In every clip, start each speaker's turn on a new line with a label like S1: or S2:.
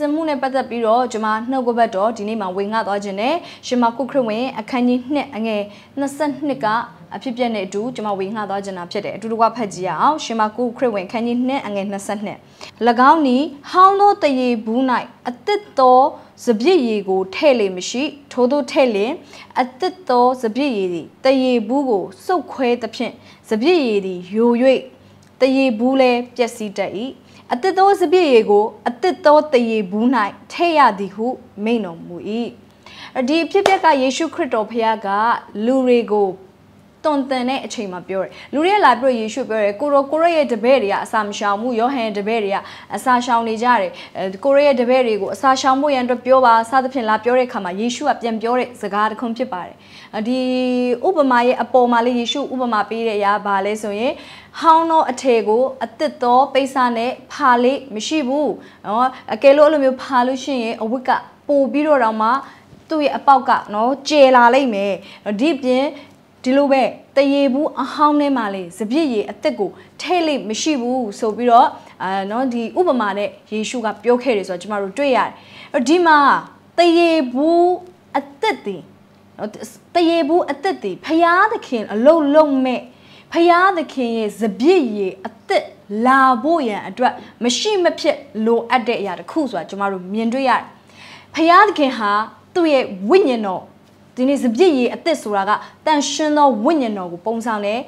S1: စဉ်မှုနဲ့ပတ်သက်ပြီးတော့ကျွန်မနှုတ်ကပတ်တော်ဒီနေ့မှဝင်ငှသွားခြင်းနဲ့ရှင်မကုခရစ်ဝင်အခန်းကြီး2အငယ်22ကအဖြစ်ပြက်နဲ့အတူကျွန်မဝေငှသွားကြတာဖြစ်တယ်အတူတကွဖတ်ကြည့်ရအောင်ရှင်မကုခရစ်ဝင်ခန်းကြီး2အငယ်22၎င်းနီဟောင်းသောတရေဘူး၌အတစ်သောစပြည့်ရည်ကိုထဲ့လေမရှိ ထို့သို့ထဲ့လင်အတစ်သော စပြည့်ရည်သည်တရေဘူးကိုစုပ်ခွဲသဖြင့်စပြည့်ရည်သည်ယို၍တရေဘူးလဲပျက်စီးတတ်၏အတစ်သောစပြည့်ရေကိုအတစ်သောတရေဘူး၌ထည့်ရသည်ဟုမိန့်တော်မူ၏ဒီအဖြစ်ပြက်ကယေရှုခရစ်တော်ဖခင်ကလူတွေကိုတွန်တင်တဲ့အချိန်မှာပြောတယ်လူတွေကလာပြီးယေရှုပြောတယ်ကိုရောကိုရောရဲ့တပည့်တွေကအစာမရှောင်မှုယောဟန်တပည့်တွေကအစာရှောင်နေကြတယ်ကိုရောရဲ့တပည့်တွေကိုအစာရှောင်မှုရန်အတွက်ပြောပါစသဖြင့်လာပြောတဲ့အခါမှာယေရှုကပြန်ပြောတဲ့စကားတစ်ခုဖြစ်ပါတယ်ဒီဥပမာရဲ့အပေါ်မှာလေးယေရှုဥပမာပေးတဲ့အရာဘာလဲဆိုရင်ဟောင်းသောအထည်ကိုအသစ်သောပိစနဲ့ဖာလေးမရှိဘူးနော်အကယ်လို့အဲ့လိုမျိုးဖာလို့ရှိရင်အဝတ်ကပိုပြီးတော့တောင်မှသူ့ရဲ့အပေါက်ကနော်ကျေလာလိမ့်မယ်ဒီပြင်ဒီလိုပဲတရေဘူးအဟောင်းထဲမှာလေစပြစ်ရေအသက်ကိုထဲ့လိမရှိဘူးဆိုပြီးတော့အဲနော်ဒီဥပမာနဲ့ယေရှုကပြောခဲ့တယ်ဆိုတော့ကျမတို့တွေ့ရတယ်အဲ့ဒီမှာတရေဘူးအသက်တည်တရေဘူးအသက်တည်ဖျားသခင်အလုံးလုံးမဲ့ဖရာသခင်ရဲ့စပြည့်ရည်အသက်လာဖို့ရန်အတွက်မရှိမဖြစ်လိုအပ်တဲ့အရာတစ်ခုဆိုတာကျွန်တော်တို့မြင်တွေ့ရတယ်ဖရာသခင်ဟာသူ့ရဲ့ဝိညာဉ်တော်ဒီနေ့စပြည့်ရည်အသက်ဆိုတာကတန်ရှင်သောဝိညာဉ်တော်ကိုပုံဆောင်တယ်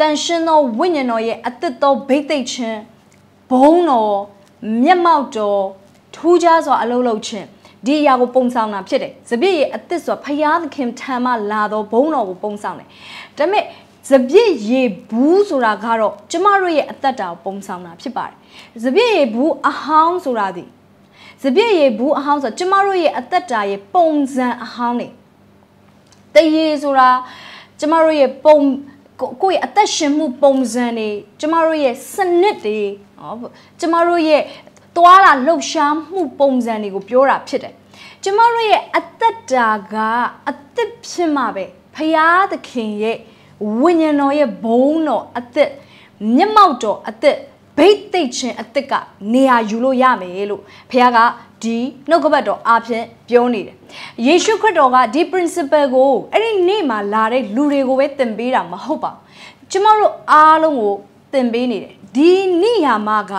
S1: တန်ရှင်သောဝိညာဉ်တော်ရဲ့အသက်တော်ဗိသိက်ခြင်းဘုံတော်မျက်မှောက်တော်ထူးခြားစွာအလုံးလုံးခြင်းဒီအရာကိုပုံဆောင်တာဖြစ်တယ်။ဇပြည့်ရဲ့အသစ်ဆိုဖရာသခင်ထံမှလာတော့ဘုံတော်ကိုပုံဆောင်တယ်။ဒါပေမဲ့ဇပြည့်ရေဘူးဆိုတာကတော့ကျမတို့ရဲ့အသက်တာပုံဆောင်တာဖြစ်ပါတယ်။ဇပြည့်ရေဘူးအဟောင်းဆိုတာဒီဇပြည့်ရေဘူးအဟောင်းဆိုကျမတို့ရဲ့အသက်တာရဲ့ပုံစံအဟောင်းနေ။တရေဆိုတာကျမတို့ရဲ့ပုံကိုယ့်ရဲ့အသက်ရှင်မှုပုံစံတွေကျမတို့ရဲ့စနစ်တွေဟောကျမတို့ရဲ့သွာလာလှုပ်ရှားမှု ပုံစံတွေကို ပြောတာဖြစ်တယ်။ကျမတို့ရဲ့အသက်တာကအသက်ဖြစ်မှာပဲ။ဖရာသခင်ရဲ့ဝိညာဉ်တော်ရဲ့ဘုံတော်အသက်မျက်မှောက်တော်အသက်ဘိတ်သိမ့်ခြင်းအသက်ကနေရာယူလို့ရမယ်လို့ဘုရားကဒီနှုတ်ကပတ်တော်အားဖြင့်ပြောနေတယ်။ယေရှုခရစ်တော်ကဒီ principle ကိုအဲ့ဒီနေ့မှာလာတဲ့လူတွေကိုပဲသင်ပေးတာမဟုတ်ပါဘူး။ကျမတို့အားလုံးကိုသင်ပေးနေတယ်။ဒီနေ့ရာမှာက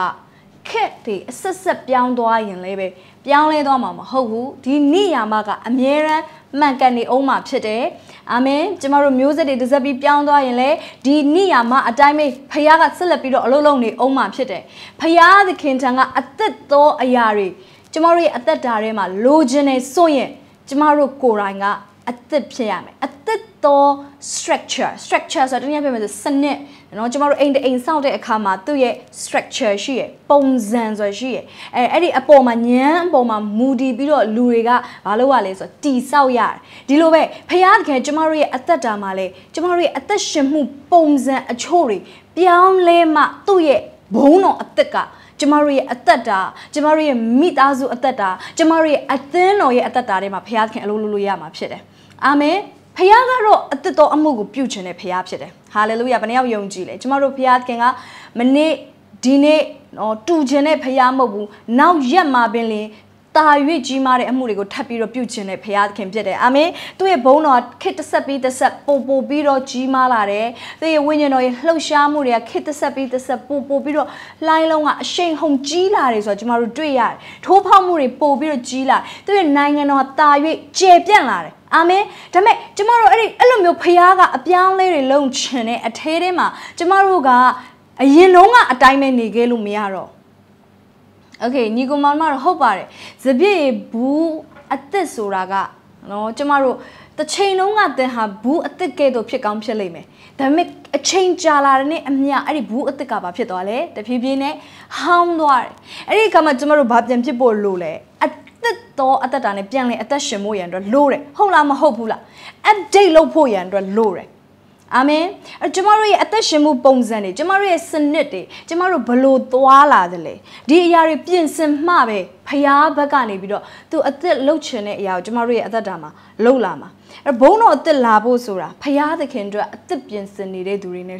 S1: ခက်တွေအဆက်ဆက်ပြောင်းသွားရင်လည်းပဲပြောင်းလဲသွားမှာမဟုတ်ဘူး။ဒီနေ့ရာမှာကအမြဲတမ်းမှန်ကန်နေအောင်မှဖြစ်တယ်။အာမင်ကျမတို့မျိုးဆက်တွေတစ်ဆက်ပြီးပြောင်းသွားရင်လည်းဒီနေ့ရမှာအတိုင်းပဲဖခင်ကဆက်လက်ပြီးတော့အလုပ်လုပ်နေအောင်မှာဖြစ်တယ်ဖခင်သခင်ထံကအသက်သောအရာတွေကျမတို့ရဲ့အသက်တာထဲမှာလိုချင်နေဆိုရင်ကျမတို့ကိုယ်တိုင်ကအသက်ဖြစ်ရမယ်အသက်သော structure structure ဆိုတာတနည်းပြောမယ်ဆိုစနစ်နော်ကျမတို့အိမ်တအိမ်ဆောက်တဲ့အခါမှာသူ့ရဲ့ structure ရှိရယ်ပုံစံဆိုရှိရယ်အဲအဲ့ဒီအပေါ်မှာညံအပေါ်မှာမူတည်ပြီးတော့လူတွေကဘာလုပ်ရလဲဆိုတော့တီဆောက်ရတယ်ဒီလိုပဲဖရာသခင်ကျမတို့ရဲ့အသက်တာမှာလဲကျမတို့ရဲ့အသက်ရှင်မှုပုံစံအချို့တွေပြောင်းလဲမှသူ့ရဲ့ဘုံတော်အသက်ကကျမတို့ရဲ့အသက်တာ ကျမတို့ရဲ့မိသားစုအသက်တာကျမတို့ရဲ့အသင်းတော်ရဲ့အသက်တာတွေမှာဘုရားသခင်အလိုလိုလိုရမှာဖြစ်တယ်အာမင်ဖခင်ကတော့အသက်တော်အမှုကိုပြုခြင်းတဲ့ဖခင်ဖြစ်တယ်ဟာလေလုယာဘယ်နှယောက်ယုံကြည်လဲကျမတို့ဖခင်ကမနေ့ဒီနေ့နော်တူခြင်းတဲ့ဖခင်မဟုတ်ဘူးနောက်ရက်မှာပင်လင်တာ၍ကြီးမားတဲ့အမှုတွေကိုထပ်ပြီးတော့ပြုခြင်းနဲ့ဘုရားသခင်ဖြစ်တယ်အာမင်သူ့ရဲ့ဘုန်းတော်ခစ်တဆက်ပြီးတဆက်ပို့ပို့ပြီးတော့ကြီးမားလာတယ်သူ့ရဲ့ဝိညာဉ်တော်ရဲ့လှုပ်ရှားမှုတွေကခစ်တဆက်ပြီးတဆက်ပို့ပို့ပြီးတော့လှိုင်းလုံးကအရှိန်ဟုန်ကြီးလာတယ်ဆိုတော့ကျမတို့တွေ့ရတယ်ထိုးဖောက်မှုတွေပို့ပြီးတော့ကြီးလာသူ့ရဲ့နိုင်ငံတော်တာ၍ကျေပြန့်လာတယ်အာမင်ဒါပေမဲ့ကျမတို့အဲ့ဒီအဲ့လိုမျိုးဖခင်ကအပြောင်းလဲတွေလုံချင်တဲ့အထဲထဲမှာကျမတို့ကအရင်တုန်းကအတိုင်းပဲနေခဲ့လို့မရတော့โอเคညီကောင်မတို့ဟုတ်ပါတယ်စပြည့်ဘူးအသက်ဆိုတာကနော်ကျမတို့တစ်ချိန်လုံးကသင်ဟာဘူးအသစ်ကဲ့သို့ဖြစ်ကောင်းဖြစ်လိမ့်မယ်။ဒါပေမဲ့အချိန်ကြာလာတဲ့နေ့အမျှအဲ့ဒီဘူးအသစ်ကဘာဖြစ်သွားလဲ။တဖြည်းဖြည်းနဲ့ဟောင်းသွားတယ်။အဲ့ဒီကမှကျမတို့ဘာပြန်ဖြစ်ဖို့လိုလဲ။အတစ်သောအသက်တာနဲ့ပြန်လည်အသက်ရှင်ဖို့ရန်အတွက်လိုတယ်ဟုတ်လားမဟုတ်ဘူးလား update လုပ်ဖို့ရန်အတွက်လိုတယ်အာမင်အကျမတို့ရဲ့အသက်ရှင်မှုပုံစံတွေကျမတို့ရဲ့စနစ်တွေကျမတို့ဘလို့သွားလာတယ်လေဒီအရာတွေပြင်ဆင်မှပဲဖရားဘက်ကနေပြီးတော့သူအသက်လှုပ်ချင်တဲ့အရာကိုကျမတို့ရဲ့အသက်တာမှာလှုပ်လာမှာအဲဘုန်းတော်အသက်လာဖို့ဆိုတာဖရားသခင်အတွက်အသက်ပြင်ဆင်နေတဲ့သူတွေနဲ့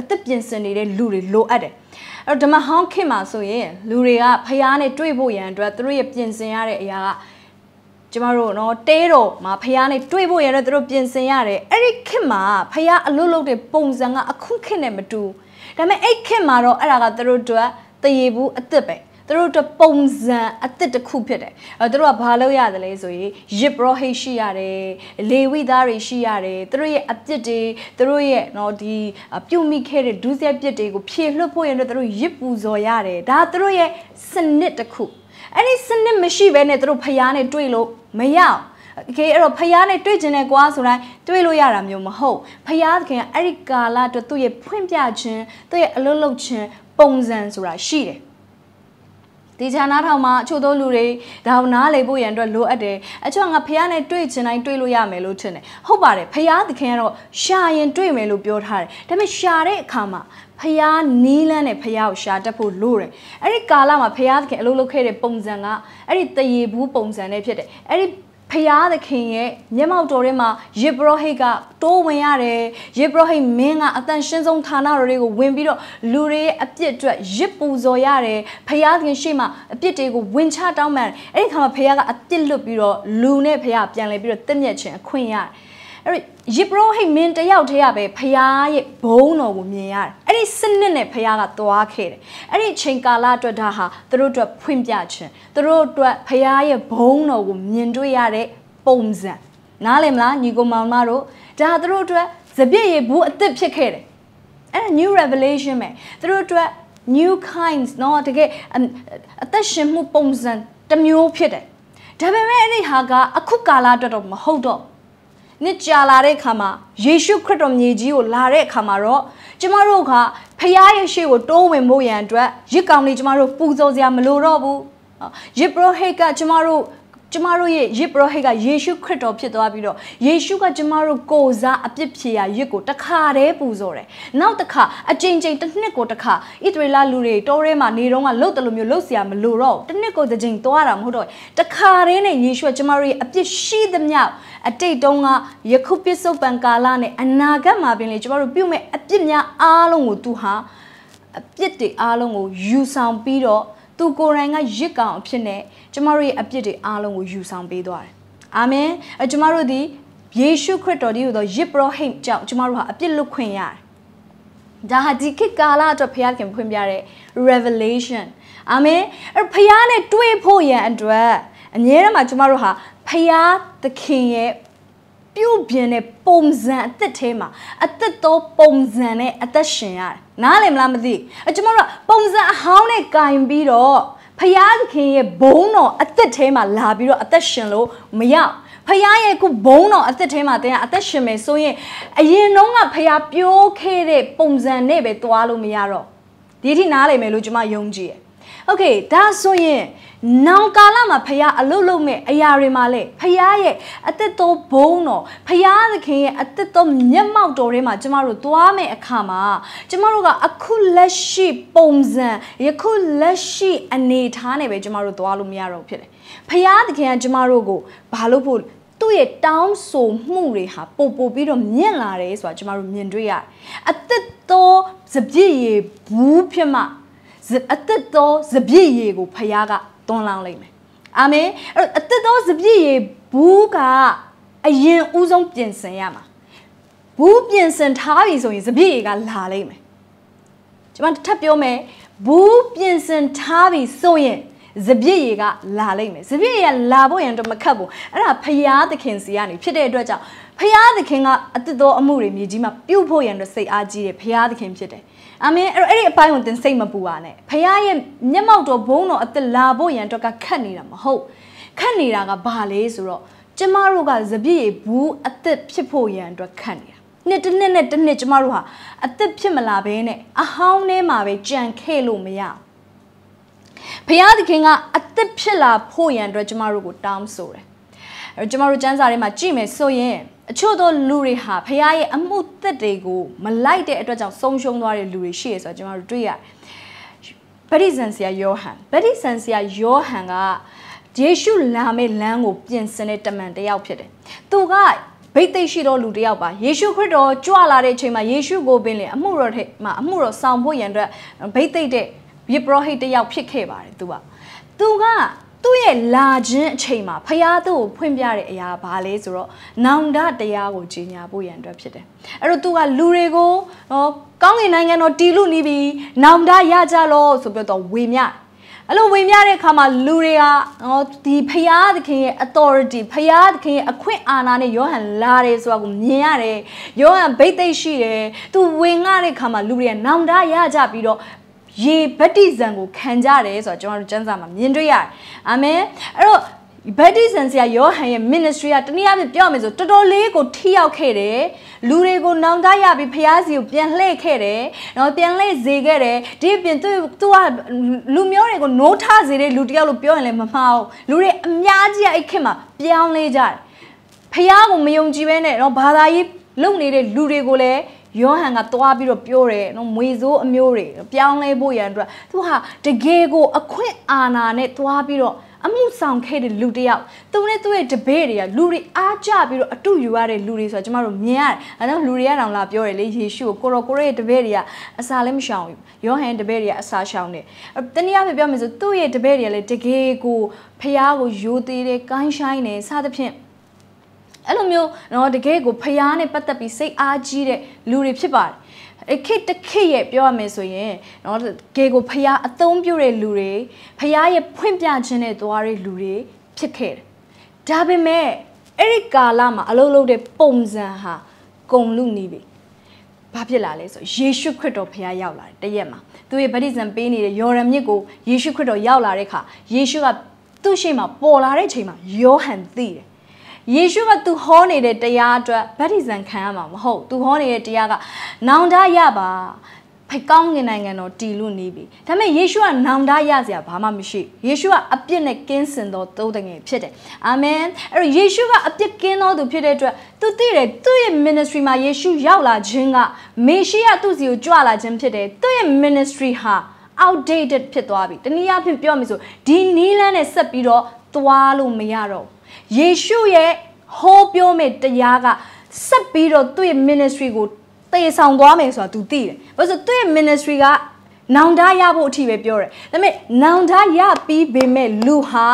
S1: အသက်ပြင်ဆင်နေတဲ့လူတွေလိုအပ်တယ်အဲ့တော့ဓမ္မဟောင်းခင်မှာဆိုရင်လူတွေကဖះနဲ့တွေ့ဖို့ရန်အတွက်သူတို့ရဲ့ပြင်ဆင်ရတဲ့အရာကကျမတို့နော်တဲတော်မှာဖះနဲ့တွေ့ဖို့ရန်အတွက်သူတို့ပြင်ဆင်ရတယ်အဲ့ဒီခင်မှာဖះအလုပ်လုပ်တဲ့ပုံစံကအခုခင်နဲ့မတူဘူးဒါပေမဲ့အဲ့ခင်မှာတော့အဲ့ဒါကသူတို့တို့ကတရေဘူးအသက်ပဲသူတို့တပုံစံအစ်စ်တစ်ခုဖြစ်တယ်အဲသူတို့ကဘာလုပ်ရတယ်လဲဆိုရင်ယစ်ပရောဟိတ်ရှိရတယ်လေဝိသားတွေရှိရတယ်သူတို့ရဲ့အပြစ်တွေသူတို့ရဲ့နော်ဒီပြုမိခဲ့တဲ့ဒုစရိုက်ပြစ်တွေကိုဖြေလွှတ်ဖို့ရတဲ့သူတို့ယစ်ပူဇော်ရတယ်ဒါသူတို့ရဲ့စနစ်တစ်ခုအဲ့ဒီစနစ်မရှိဘဲနဲ့သူတို့ဖျားနဲ့တွေ့လို့မရအောင်ကေအဲ့တော့ဖယားနဲ့တွေ့ကျင်တဲ့ကွာဆိုတိုင်းတွေ့လို့ရတာမျိုးမဟုတ်ဖယားသခင်အဲ့ဒီကာလအတွက်သူ့ရဲ့ဖွင့်ပြခြင်းသူ့ရဲ့အလုပ်လုပ်ခြင်းပုံစံဆိုတာရှိတယ်ဒီခြံနာထောင်မှာအချို့သောလူတွေဒါအောင်နားလေဖို့ရန်အတွက်လိုအပ်တယ်အချို့ငါဖះနဲ့တွေ့ချင်တိုင်းတွေ့လို့ရမယ်လို့ထင်တယ်ဟုတ်ပါတယ်ဖះသခင်ကတော့ရှာရင်တွေ့မယ်လို့ပြောထားတယ်ဒါပေမဲ့ရှာတဲ့အခါမှာဖះနီးလန်းနဲ့ဖះကိုရှာတတ်ဖို့လိုတယ်အဲ့ဒီကာလမှာဖះသခင်အလုပ်လုပ်ခဲ့တဲ့ပုံစံကအဲ့ဒီတရေဘူးပုံစံနဲ့ဖြစ်တယ်အဲ့ဒီဖျားသခင်ရဲ့မျက်မှောက်တော်ထဲမှာယေဘရဟိတ်ကတိုးဝင်ရတယ်ယေဘရဟိတ်မင်းကအသင်ရှင်းဆုံးဌာနတော်တွေကိုဝင်ပြီးတော့လူတွေရဲ့အပြစ်အတွက်ရစ်ပူဇော်ရတယ်ဖျားသခင်ရှေ့မှာအပြစ်တွေကိုဝင်ချတောင်းပန်အဲ့ဒီခါမှာဖျားကအပြစ်လွတ်ပြီးတော့လူနဲ့ဖျားပြန်လဲပြီးတော့တင့်မြတ်ခြင်းအခွင့်ရတယ်အဲ့ဒီယစ်ပရောဟိတ်မင်းတယောက်တည်းကပဲဖရာရဲ့ဘုန်းတော်ကိုမြင်ရတယ်အဲ့ဒီစနစ်နဲ့ဖရာကသွားခဲ့တယ်အဲ့ဒီချိန်ကာလအတွက်ဒါဟာသူတို့အတွက်ဖွင့်ပြခြင်းသူတို့အတွက်ဖရာရဲ့ဘုန်းတော်ကိုမြင်တွေ့ရတဲ့ပုံစံနားလည်မလားညီကိုမောင်မတို့ဒါသူတို့အတွက်စပြည့်ရေဘူးအစ်စ်ဖြစ်ခဲ့တယ်အဲ့ဒါ new revelation ပဲသူတို့အတွက် new kinds เนาะတကယ်အသက်ရှင်မှုပုံစံတစ်မျိုးဖြစ်တယ်ဒါပေမဲ့အဲ့ဒီဟာကအခုကာလအတွက်တော့မဟုတ်တော့နှစ်ကြာလာတဲ့အခါမှာယေရှုခရစ်တော်မြေကြီးကိုလာတဲ့အခါမှာတော့ကျမတို့ကဖခင်ရဲ့ရှေ့ကိုတိုးဝင်ဖို့ရန်အတွက်ရစ်ကောင်လေးကျမတို့ပူဇော်စရာမလိုတော့ဘူးရစ်ပရိုဟိတ်ကကျမတို့ကျမတို့ရဲ့ယေဘရဟိတ်ကယေရှုခရစ်တော်ဖြစ်သွားပြီးတော့ယေရှုကကျမတို့ကိုယ်စားအပြစ်ဖြေရာယစ်ကိုတစ်ခါတည်းပူဇော်တယ်။နောက်တစ်ခါအကြိမ်ကြိမ်တစ်နှစ်ကိုတစ်ခါဣသရေလလူတွေတောထဲမှာနေတော့ကလှုပ်တယ်လို့မျိုးလှုပ်เสียမလို့တော့တစ်နှစ်ကိုတစ်ကြိမ်သွားတာမဟုတ်တော့တစ်ခါတည်းနဲ့ယေရှုကကျမတို့ရဲ့အပြစ်ရှိသမျှအတိတ်တုန်းကယခုပစ္စုပန်ကာလနဲ့အနာဂတ်မှာပင်လေကျမတို့ပြုမဲ့အပြစ်များအားလုံးကိုသူဟာအပြစ်တွေအားလုံးကိုယူဆောင်ပြီးတော့သူကိုယ်တိုင်ကရစ်ကောင်အဖြစ်နဲ့ကျမတို့ရဲ့အပြစ်တွေအားလုံးကိုယူဆောင်ပေးသွားတယ်။အာမင်။အကျမတို့ဒီယေရှုခရစ်တော်ဒီလိုသောရစ်ပရောဟိတ်ကြောင့်ကျမတို့ဟာအပြစ်လွတ်ခွင့်ရတယ်။ဒါဟာဒီခေတ်ကာလအတွက်ဘုရားခင်ဖွင့်ပြတဲ့ revelation အာမင်အဲ့ဘုရားနဲ့တွေ့ဖို့ရန်အတွက်အငြင်းရမှာကျမတို့ဟာဘုရားသခင်ရဲ့ပြုတ်ပြင်းတဲ့ပုံစံအသက်ထဲမှာအသက်သောပုံစံနဲ့အသက်ရှင်ရတယ်နားလည်မလားမသိအကျွန်တော်ကပုံစံအဟောင်းနဲ့ကင်ပြီးတော့ဖယားသခင်ရဲ့ဘုံတော်အသက်ထဲမှာ လာပြီးတော့အသက်ရှင်လို့မရဖယားရဲ့ခုဘုံတော်အသက်ထဲမှာတင်ကအသက်ရှင်မယ်ဆိုရင်အရင်တုန်းကဖယားပြောခဲ့တဲ့ပုံစံနဲ့ပဲသွားလို့မရတော့ဒီအထိနားလည်မယ်လို့ကျွန်မယုံကြည်တယ် Okay ဒါဆိုရင်နောင်ကာလမှာဖះအလုတ်လုံးမဲ့အရာတွေမှာလဲဖះရဲ့အသက်တော်ဘုံတော်ဖះသခင်ရဲ့အသက်တော်မျက်မှောက်တော်ထဲမှာ ကျမတို့သွားမဲ့အခါမှာကျမတို့ကအခုလက်ရှိပုံစံယခုလက်ရှိအနေထားနဲ့ပဲကျမတို့သွားလို့မရတော့ဖြစ်တယ်ဖះသခင်ကကျမတို့ကိုဘာလို့ဖို့သူ့ရဲ့တောင်းဆိုမှုတွေဟာပို့ပို့ပြီးတော့မြင့်လာတယ်ဆိုတာကျမတို့မြင်တွေ့ရတယ်အသက်တော်စပြည့်ရေဘူးဖြစ်မှအသက်သောစပြည့်ရည်ကိုဖယားကတွန်းလောင်းလိုက်မယ်အာမင်အဲ့အသက်သောစပြည့်ရည်ဘူးကအရင်ဦးဆုံးပြင်ဆင်ရမှာဘူးပြင်ဆင်ထားပြီဆိုရင်စပြည့်ရည်ကလာလိုက်မယ်ကျွန်မတစ်ထပ်ပြောမယ်ဘူးပြင်ဆင်ထားပြီဆိုရင်စပြည့်ရေက လာလိုက်မယ်စပြည့်ရေကလာဖို့ရင်တော့မခက်ဘူးအဲ့ဒါဖရာသခင်စီကနေဖြစ်တဲ့အတွက်ကြောင့်ဖရာသခင်ကအတ္တတော်အမှုတွေမြေကြီးမှာပြုတ်ဖို့ရင်တော့စိတ်အားကြီးတယ်ဖရာသခင်ဖြစ်တယ်အမင်းအဲ့အဲ့ဒီအပိုင်းကိုသင်စိတ်မပူပါနဲ့ဖခင်ရဲ့မျက်မှောက်တော်ဘုန်းတော်အသက်လာဖို့ရန်အတွက်ကခတ်နေတာမဟုတ်ခတ်နေတာကဘာလဲဆိုတော့ကျမတို့ကစပြည့်ဘူးအသက်ဖြစ်ဖို့ရန်အတွက်ခတ်နေတာနှစ်တစ်နှစ်နဲ့တစ်နှစ်ကျမတို့ဟာအသက်ဖြစ်မလာဘဲနဲ့အဟောင်းထဲမှာပဲကြံခဲ့လို့မရဘုရားသခင်ကအသက်ဖြစ်လာဖို့ရန်အတွက်ကျမတို့ကိုတောင်းဆိုတယ်အဲကျမတို့စံစာထဲမှာကြည့်မယ်ဆိုရင်အချို့သောလူတွေဟာဖခင်ရဲ့အမှုသစ်တွေကိုမလိုက်တဲ့အတွက်ကြောင့်ဆုံးရှုံးသွားတဲ့လူတွေရှိရဆိုတော့ကျွန်တော်တို့တွေ့ရတယ်။ဗတိဇန်ဆရာယောဟန်ဗတိဇန်ဆရာယောဟန်ကယေရှုလာမယ့်လမ်းကိုပြင်ဆင်တဲ့တမန်တယောက်ဖြစ်တယ်။သူကဘိတ်သိက်ရှိသောလူတစ်ယောက်ပါယေရှုခရစ်တော်ကြွလာတဲ့အချိန်မှာယေရှုကိုပင်လေအမှုတော်ထဲမှာအမှုတော်ဆောင်ဖို့ရန်အတွက်ဘိတ်သိက်တဲ့ယေဘရဟိတ်တယောက်ဖြစ်ခဲ့ပါတယ်သူကသူကသူ့ရဲ့လာခြင်းအချိန်မှာဖရာသူ့ကိုဖွင့်ပြတဲ့အရာဘာလဲဆိုတော့နောင်တတရားကိုကြီးညာဖို့ရန်အတွက်ဖြစ်တယ်။အဲ့တော့သူကလူတွေကိုနော်ကောင်းကင်နိုင်ငံတော်တီလူနေပြီးနောင်တရကြလို့ဆိုပြီးတော့ဝေမျှအဲ့လိုဝေမျှတဲ့အခါမှာလူတွေကနော်ဒီဖရာသခင်ရဲ့ authority ဖရာသခင်ရဲ့အခွင့်အာဏာနဲ့ယောဟန်လာတယ်ဆိုတာကိုမြင်ရတယ်။ယောဟန်ဗိတ်သိက်ရှိတယ်။သူဝေငှတဲ့အခါမှာလူတွေကနောင်တရကြပြီးတော့ရေဗတ္တိဇံကိုခံကြတယ်ဆိုတော့ကျွန်တော်တို့ကျမ်းစာမှာမြင်တွေ့ရတယ်အာမင်အဲ့တော့ဗတ္တိဇံဆရာယောဟန်ရဲ့ ministry ကတနည်းအားဖြင့်ပြောမယ်ဆိုတော်တော်လေးကိုထိရောက်ခဲ့တယ်လူတွေကိုနောင်တရပြီးဖျားစီကိုပြန်လှည့်ခဲ့တယ်နော်ပြန်လှည့်စေခဲ့တယ်ဒီအပြင်သူသူကလူမျိုးတွေကိုနိုးထစေတဲ့လူတယောက်လို့ပြောရင်လည်းမမှားဘူးလူတွေအများကြီးအဲ့ခင်မှာ ပြောင်းလဲကြတယ်ဖျားကိုမယုံကြည်ဘဲနဲ့တော့ဘာသာရေးလုံနေတဲ့လူတွေကိုလည်းယောဟန်ကသွားပြီးတော့ပြောတယ်နော်မွေဆိုးအမျိုးတွေပြောင်းလဲဖို့ရန်အတွက်သူဟာတကယ်ကိုအခွင့်အာဏာနဲ့သွားပြီးတော့အမှုဆောင်ခဲ့တဲ့လူတယောက်သူနဲ့သူ့ရဲ့တပည့်တွေကလူတွေအားကျပြီးတော့အတူယူရတဲ့လူတွေဆိုတော့ကျမတို့မြင်ရတယ်။အဲတော့လူတွေကတောင်လာပြောတယ်လေယေရှုကိုကိုရောကိုရောရဲ့တပည့်တွေကအစာလည်းမရှောင်ဘူး။ယောဟန်တပည့်တွေကအစာရှောင်တယ်။တနည်းအားဖြင့်ပြောမယ်ဆိုသူ့ရဲ့တပည့်တွေကလည်းတကယ်ကိုဖျားကိုယိုသေးတယ်၊ကိုင်းရှိုင်းတယ်စသဖြင့်အဲ့လိုမျိုးနော်တကယ်ကိုဖျားနဲ့ပတ်သက်ပြီးစိတ်အားကြီးတဲ့လူတွေဖြစ်ပါတယ်အခက်တခက်ရဲ့ပြောရမယ်ဆိုရင်เนาะဂေကိုဖျားအသုံးပြုတဲ့လူတွေဖျားရဲ့ဖွင့်ပြခြင်းနဲ့သွားတဲ့လူတွေဖြစ်ခဲ့တယ်ဒါပေမဲ့အဲ့ဒီကာလမှာ အလုပ်လုပ်တဲ့ပုံစံဟာကုံလူနေပြီဘာဖြစ်လာလဲဆိုယေရှုခရစ်တော်ဖခင်ရောက်လာတယ်တရက်မှာသူရဲ့ဗတ္တိဇံပေးနေတဲ့ယော်ဒန်မြစ်ကိုယေရှုခရစ်တော်ရောက်လာတဲ့အခါယေရှုကသူ့ရှေ့မှာပေါ်လာတဲ့ချိန်မှာယောဟန်သိတယ်ယေရှုကသူဟောနေတဲ့တရားအတွက်ဗတ္တိဇံခံရမှာမဟုတ် သူဟောနေတဲ့တရားကနောင်တရပါဖကောင်းငင်နိုင်ငံတော်တည်လို့နေပြီဒါပေမဲ့ယေရှုကနောင်တရစရာဘာမှမရှိယေရှုကအပြစ်နဲ့ကင်းစင်သောသိုးတငယ်ဖြစ်တယ်အာမင်အဲ့တော့ယေရှုကအပြစ်ကင်းသောသူဖြစ်တဲ့အတွက်သူသိတယ်သူ့ရဲ့ ministry မှာယေရှုရောက်လာခြင်းကမေရှိယသူ့စီကိုကြွလာခြင်းဖြစ်တယ်သူ့ရဲ့ ministry ဟာ outdated ဖြစ်သွားပြီတနည်းအားဖြင့်ပြောမယ်ဆိုဒီနီးလန်းနဲ့ဆက်ပြီးတော့သွားလို့မရတော့ဘူးယေရှုရဲ့ဟောပြောမယ့်တရားကဆက်ပြီးတော့သူ့ရဲ့ ministry ကိုတည်ဆောင်သွားမယ်ဆိုတာ तू သိတယ်။ဘာလို့ဆိုသူ့ရဲ့ ministry ကနောင်တရဖို့အထိပဲပြောတယ်။ဒါပေမဲ့နောင်တရပြီးပေမဲ့လူဟာ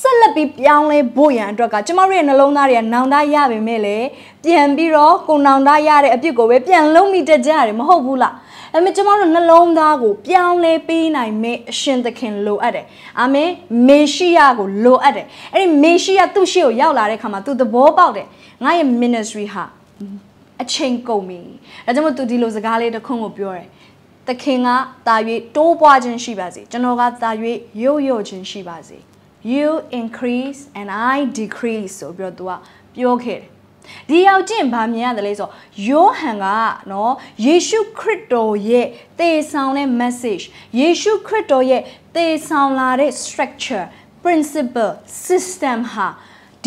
S1: ဆက်လက်ပြီးပြောင်းလဲဖို့ရန်အတွက်ကကျမတို့ရဲ့နှလုံးသားတွေကနောင်တရပေမဲ့လည်းပြန်ပြီးတော့ကိုနောင်တရတဲ့အပြစ်ကိုပဲပြန်လုံးမိတတ်ကြရတယ်မဟုတ်ဘူးလား။ဒါပေမဲ့ကျမတို့နှလုံးသားကိုပြောင်းလဲပေးနိုင်မဲ့အရှင်သခင်လိုအပ်တယ်အာမင်မေရှိယကိုလိုအပ်တယ်အဲ့ဒီမေရှိယသူ့ရှေ့ကိုရောက်လာတဲ့ခါမှာသူသဘောပေါက်တယ်ငါရဲ့ ministry ဟာအချိန်ကုန်ပြီဒါကြောင့်မို့သူဒီလိုစကားလေးတစ်ခွန်းကိုပြောတယ်သခင်ကတာ၍တိုးပွားခြင်းရှိပါစေကျွန်တော်ကတာ၍ရို့ရို့ခြင်းရှိပါစေ you increase and i decrease ဆိုပြီးတော့သူကပြောခဲ့တယ်ဒီရောက်ချင်းဗာမြင်ရတယ်လဲဆိုတော့ယောဟန်ကနော်ယေရှုခရစ်တော်ရဲ့သေဆောင်တဲ့ message ယေရှုခရစ်တော်ရဲ့သေဆောင်လာတဲ့ structure principle system ဟာ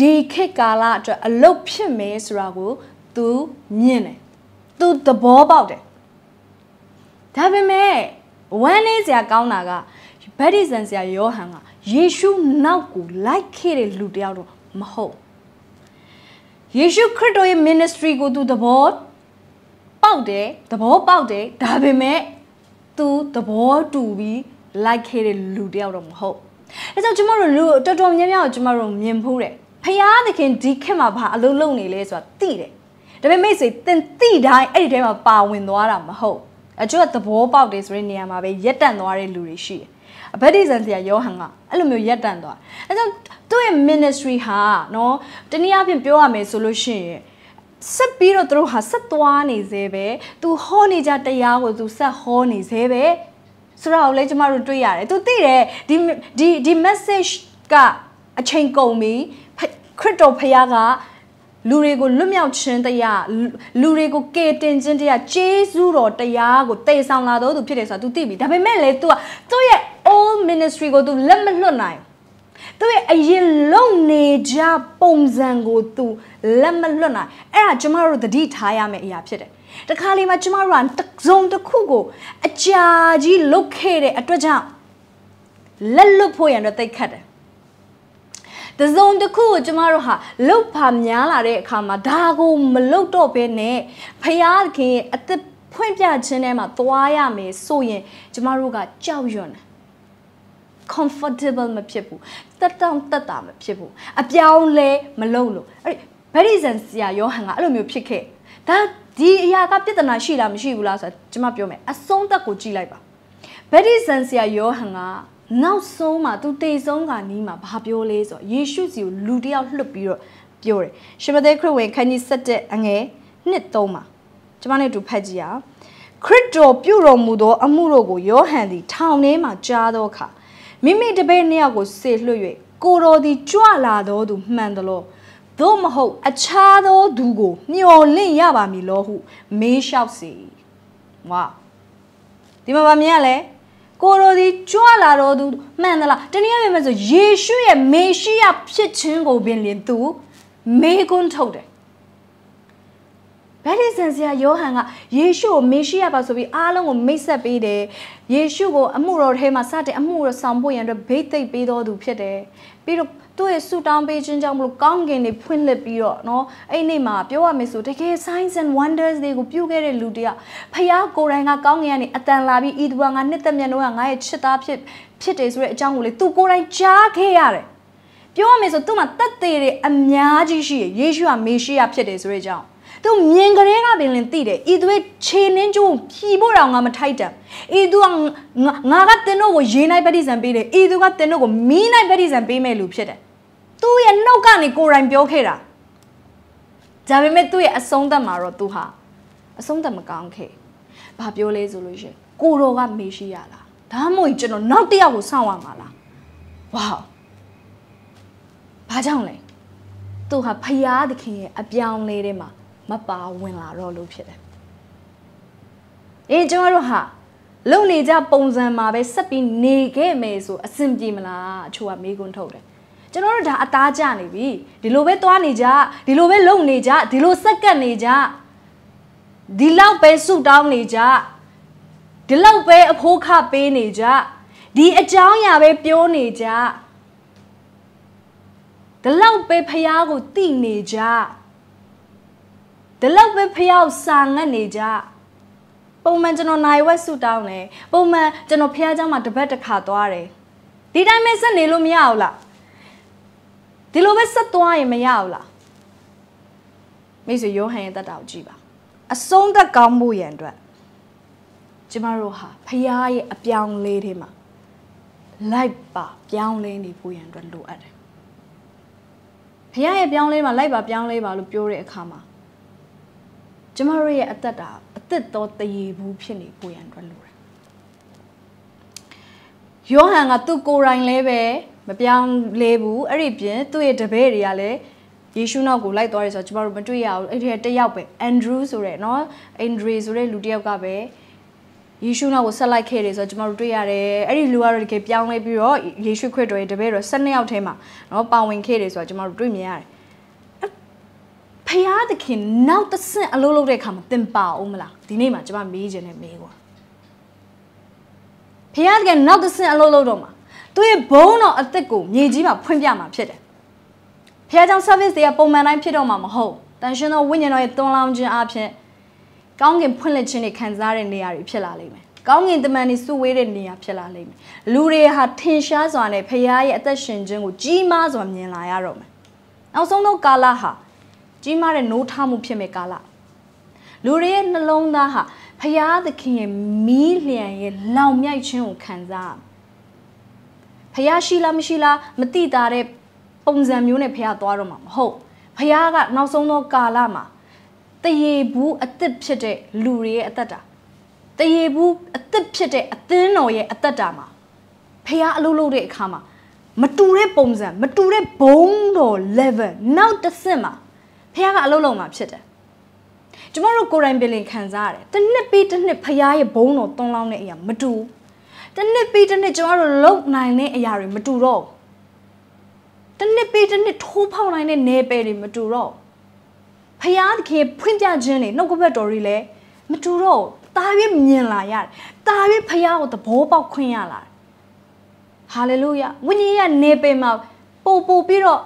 S1: ဒီခေတ်ကာလအတွက် အလုပ်ဖြစ်မယ်ဆိုတာကိုသူမြင်တယ်။ तू သဘောပေါက်တယ်။ဒါပေမဲ့ဝမ်းလေးစရာကောင်းတာကဗက်ဒီဇန်ဆရာယောဟန်ကယေရှုနောက်ကိုလိုက်ခဲ့တဲ့လူတယောက်တော့မဟုတ်ယေရှုခရစ်တော်ရဲ့ ministry ကိုသူသဘောပေါက်တယ်သဘောပေါက်တယ်ဒါပေမဲ့သူသဘောတူပြီး like ခဲ့တဲ့လူတယောက်တော့မဟုတ်ဒါကြောင့်ကျမတို့လူတော်တော်များများကိုကျမတို့မြင်ဖူးတယ်ဖျားသခင်ဒီခေတ်မှာဘာအလုံးလုံးနေလဲဆိုတာသိတယ်ဒါပေမဲ့မိတ်ဆွေသင်သိတိုင်းအဲ့ဒီထဲမှာပါဝင်သွားတာမဟုတ်အကျိုးကသဘောပေါက်တယ်ဆိုတဲ့နေရာမှာပဲရက်တန့်သွားတဲ့လူတွေရှိတယ်အဘက်ဒီဇန်ဆရာယောဟန်ကအဲ့လိုမျိုးရက်တန့်သွားအဲကြောင့်သူ့ရဲ့ ministry ဟာနော်တနည်းအားဖြင့်ပြောရမယ်ဆိုလို့ရှိရင်ဆက်ပြီးတော့သူတို့ဟာဆက်သွားနေသေးပဲသူဟောနေကြတရားကိုသူဆက်ဟောနေသေးပဲဆိုတော့လည်းကျမတို့တွေ့ရတယ်သူသိတယ်ဒီဒီဒီ message ကအချိန်ကုန်ပြီခရစ်တော်ဖခင်ကလူတွေကိုလွတ်မြောက်ခြင်းတရားလူတွေကိုကေတင်ခြင်းတရားကျေးဇူးတော်တရားကိုတည်ဆောင်လာတော်သူဖြစ်တယ်ဆိုတာ तू သိပြီဒါပေမဲ့လေ तू ကသူ့ရဲ့ all ministry ကို तू လက်မလွတ်နိုင်သူရဲ့အရင်လုံနေကြပုံစံကို तू လက်မလွတ်နိုင်အဲ့ဒါကျမတို့သတိထားရမယ့်အရာ ဖြစ်တယ်တခါလေမှာကျမတို့ကစုံတစ်ခုကိုအကြာကြီးလုတ်ခဲ့တဲ့အတွက်ကြောင့်လက်လွတ်ဖို့ရန်တော့တိတ်ခတ်တယ်တစုံတစ်ခုကိုကျမတို့ဟာလုတ်ဖာများလာတဲ့အခါမှာဒါကိုမလုတ်တော့ဘဲနဲ့ဖျားခင်ရဲ့အသက်ဖွင့်ပြခြင်းထဲမှာ သွားရမယ်ဆိုရင် ကျမတို့ကကြောက်ရွံ့တယ် comfortable မဖြစ်ဘူးတက်တောင့်တက်တာမဖြစ်ဘူးအပြောင်းလဲမလုပ်လို့အဲ့ဗရီဇန်ဆရာယောဟန်ကအဲ့လိုမျိုးဖြစ်ခဲ့ဒါဒီအရာကပြဿနာရှိလားမရှိဘူးလားဆိုတာကျွန်မပြောမယ်အဆုံးသက်ကိုကြည့်လိုက်ပါဗရီဇန်ဆရာယောဟန်ကနောက်ဆုံးမှာသူတေဆုံးကနီးမှာဘာပြောလဲဆိုတော့ယေရှုစီကိုလူတယောက်လွတ်ပြီးတော့ပြောတယ်ရှမသက်ခရစ်ဝင်ခန်းကြီး7အငယ်1-3မှာကျွန်မနဲ့အတူဖတ်ကြည့်အောင်ခရစ်တော်ပြုတော်မူသောအမှုတို့ကိုယောဟန်သည်ထောင်ထဲမှကြားသောအခါမိမိတပည့်နှစ်ယောက်ကိုစေလွှတ်၍ကိုတော်သည်ကြွလာသောသူမှန်သလောသို့မဟုတ်အခြားသောသူကိုမျှော်လင့်ရပါမည်လောဟုမေးလျှောက်စေ။ဝါဒီမှာဗာမြင်ရလဲ။ကိုရိုဒီကြွလာတော့သူမှန်သလားတနည်းအားဖြင့်ဆိုယေရှုရဲ့မေရှိယဖြစ်ခြင်းကိုပင်လင်သူမေကွန်းထုတ်တယ်ဗက်ဒစ်ဆန်ဆရာယောဟန်ကယေရှုကိုမေရှိယပါဆိုပြီးအားလုံးကိုမိတ်ဆက်ပေးတယ်။ယေရှုကိုအမှုတော်ထဲမှာစတဲ့အမှုတော်ဆောင်ဖို့ရန်အတွက်ဘိတ်သိက်ပေးတော်သူဖြစ်တယ်။ပြီးတော့သူ့ရဲ့ဆူတောင်းပေးခြင်းကြောင့်မလို့ကောင်းကင်တွေဖွင့်လှစ်ပြီးတော့เนาะအဲ့နေ့မှာပြောရမယ်ဆိုတကယ် signs and wonders တွေကိုပြုခဲ့တဲ့လူတယောက်ဖះကိုယ်တိုင်ကကောင်းကင်ကနေအတန်လာပြီးဤသူကငါနှစ်သက်မြတ်တော့ငါရဲ့ချစ်သားဖြစ်ဖြစ်တယ်ဆိုတဲ့အကြောင်းကိုလေသူကိုယ်တိုင်ကြားခဲ့ရတယ်ပြောရမယ်ဆိုသူ့မှာတက်သေးတွေအများကြီးရှိရယေရှုကမေရှိယဖြစ်တယ်ဆိုတဲ့အကြောင်းသူမြင်ကလေးကပင်လင်သိတယ်ဤသူခြေနှင်းကျုံဖြီဖို့တောင်ငါမထိုက်တံဤသူကငါကတင်းတို့ကိုရေနိုင်ပฏิစံပေးတယ်ဤသူကတင်းတို့ကိုမီးနိုင်ပฏิစံပေးမယ်လူဖြစ်တယ်သူ့ရဲ့နှုတ်ကနေကိုယ်တိုင်ပြောခဲ့တာဒါပေမဲ့သူ့ရဲ့အဆုံးသက်မှာတော့သူဟာအဆုံးသက်မကောင်းခဲ့ဘာပြောလဲဆိုလို့ရှင်ကိုတော်ကမေးရှိရလားဒါမှမဟုတ်ကျွန်တော်နောက်တစ်ယောက်ကိုစောင့်ရမှာလားဝေါဘာကြောင့်လဲသူဟာဖျားသခင်ရဲ့အပြောင်းလဲထဲမှာမပါဝင်လာတော့လို့ဖြစ်တယ်။အေးကျွန်တော်တို့ဟာလုံနေကြပုံစံမှာပဲဆက်ပြီးနေခဲ့မယ်ဆိုအဆင်ပြေမလားအချို့ကမေးခွန်းထုတ်တယ်။ကျွန်တော်တို့ဒါအသားကျနေပြီဒီလိုပဲသွားနေကြဒီလိုပဲလုံနေကြဒီလိုဆက်ကပ်နေကြဒီလောက်ပဲဆူတောင်းနေကြဒီလောက်ပဲအဖိုးခပေးနေကြဒီအကြောင်းအရာပဲပြောနေကြဒီလောက်ပဲဖះကိုတိနေကြဒီလောက်ပဲဖျောက်စာငတ်နေကြပုံမှန်ကျွန်တော်နိုင်ဝက်ဆူတောင်းတယ်ပုံမှန်ကျွန်တော်ဖះเจ้าမှာတပတ်တစ်ခါသွားတယ်ဒီတိုင်းပဲဆက်နေလို့မရဘူးလားဒီလိုပဲဆက်သွားရင်မရဘူးလားမိတ်ဆွေယောဟန်ရဲ့တတ်တာကိုကြည့်ပါအဆုံးသက်ကောင်းမှုရန်အတွက်ကျမတို့ဟာဖះရဲ့အပြောင်းလဲတွေမှာလိုက်ပါပြောင်းလဲနေဖို့ရန်အတွက်လိုအပ်တယ်ဖះရဲ့ပြောင်းလဲမှာလိုက်ပါပြောင်းလဲပါလို့ပြောတဲ့အခါမှာကျမတို့ရဲ့အသက်တာအသက်တော်တရေဘူးဖြစ်နေကိုရန်အတွက်လိုတယ်ယောဟန်ကသူ့ကိုယ်တိုင်လည်းပဲမပြောင်းလဲဘူးအဲ့ဒီပြင်သူ့ရဲ့တပည့်တွေကလည်းယေရှုနောက်ကိုလိုက်သွားတယ်ဆိုတော့ကျမတို့မတွေ့ရဘူးအဲ့ဒီတယောက်ပဲအန်ဒရူးဆိုတဲ့နော်အန်ဒရီဆိုတဲ့လူတယောက်ကပဲယေရှုနောက်ကိုဆက်လိုက်ခဲ့တယ်ဆိုတော့ကျမတို့တွေ့ရတယ်အဲ့ဒီလူကတော့တကယ်ပြောင်းလဲပြီးတော့ယေရှုခရစ်တော်ရဲ့တပည့်တော်၁၂ယောက်ထဲမှာနော်ပါဝင်ခဲ့တယ်ဆိုတော့ကျမတို့တွေ့မြင်ရတယ်ရားသခင် နောက်တစ်ဆင့်အလုပ်လုပ်တဲ့အခါမှာသင်ပါအောင်မလားဒီနေ့မှာကျွန်မမေးခြင်းနဲ့မေးကွာဖရားသခင်နောက်တစ်ဆင့်အလုပ်လုပ်တော့မှာသူရဲ့ဘုန်းတော်အသက်ကိုမြေကြီးမှာဖွင့်ပြမှာဖြစ်တယ်ဖရားကြောင့် service တွေကပုံမှန်တိုင်းဖြစ်တော့မှာမဟုတ်တန်ရှင်တော်ဝိညာဉ်တော်ရဲ့တွန်းလောင်းခြင်းအဖြစ်ကောင်းကင်ဖွင့်လှစ်ခြင်းတွေခံစားတဲ့နေရာတွေဖြစ်လာလိမ့်မယ်ကောင်းကင်တမန်တွေစုဝေးတဲ့နေရာဖြစ်လာလိမ့်မယ်လူတွေဟာထင်ရှားစွာနဲ့ဖရားရဲ့အသက်ရှင်ခြင်းကိုကြီးမားစွာမြင်လာရတော့မယ်နောက်ဆုံးတော့ကာလဟာကြီးမားတဲ့노ထားမှုဖြစ်မဲ့ကာလလူတွေရဲ့နှလုံးသားဟာဖရာသခင်ရဲ့မီးလျံရဲ့လောင်မြိုက်ခြင်းကိုခံစားဖရာရှိလားမရှိလားမသိတာတဲ့ပုံစံမျိုးနဲ့ဖရာသွားတော့မှာမဟုတ်ဖရာကနောက်ဆုံးသောကာလမှာတရေဘူးအသက်ဖြစ်တဲ့လူတွေရဲ့အသက်တာတရေဘူးအသက်ဖြစ်တဲ့အသင်းတော်ရဲ့အသက်တာမှာဖះအလုပ်လုပ်တဲ့အခါမှာမတူတဲ့ပုံစံမတူတဲ့ဘုံတော် level နောက်တစ်ဆင့်မှာဖះကအလုပ်လုပ်မှာဖြစ်တယ်ကျမတို့ကိုရိုင်းပင်လင်ခံစားရတယ်တစ်နှစ်ပြီးတစ်နှစ်ဖះရဲ့ဘုံတော်တွန်းလောင်းတဲ့အရာမတူတစ်နှစ်ပြီးတစ်နှစ်ကျမတို့လုံနိုင်တဲ့အရာတွေမတူတော့တစ်နှစ်ပြီးတစ်နှစ်ထိုးဖောက်နိုင်တဲ့နေပယ်တွေမတူတော့ဖះသခင်ဖွင့်ပြခြင်းတွေနှုတ်ကပတ်တော်တွေလည်းမတူတော့တာရွေးမြင်လာရတယ်။တာရွေးဖះကိုသဘောပေါက်ခွင့်ရလာတယ်။ဟာလေလုယ။ဝိညာဉ်ရဲ့နေပယ်မှာပို့ပို့ပြီးတော့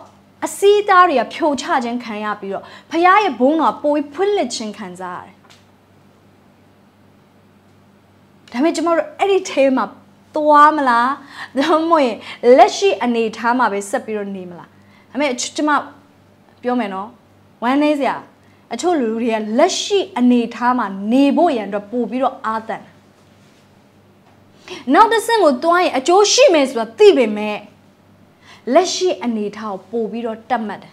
S1: အစည်းအသားတွေကဖြိုချခြင်းခံရပြီးတော့ဖခင်ရဲ့ဘုန်းတော်ပိုပြီးဖွင့်လှစ်ခြင်းခံစားရတယ်ဒါပေမဲ့ကျမတို့အဲ့ဒီထဲမှာသွားမလားဒါမှမဟုတ်လက်ရှိအနေထားမှာပဲဆက်ပြီးတော့နေမလားဒါပေမဲ့ကျမပြောမယ်နော်ဝမ်းနေစရာအချို့လူတွေကလက်ရှိအနေထားမှာနေဖို့ရန်အတွက်ပို့ပြီးတော့အာသန်နောက်တစ်ဆင့်ကိုတွားရင်အကျိုးရှိမယ်ဆိုတာသိပေမဲ့လက်ရှိအနေထားကိုပို့ပြီးတော့တတ်မှတ်တယ်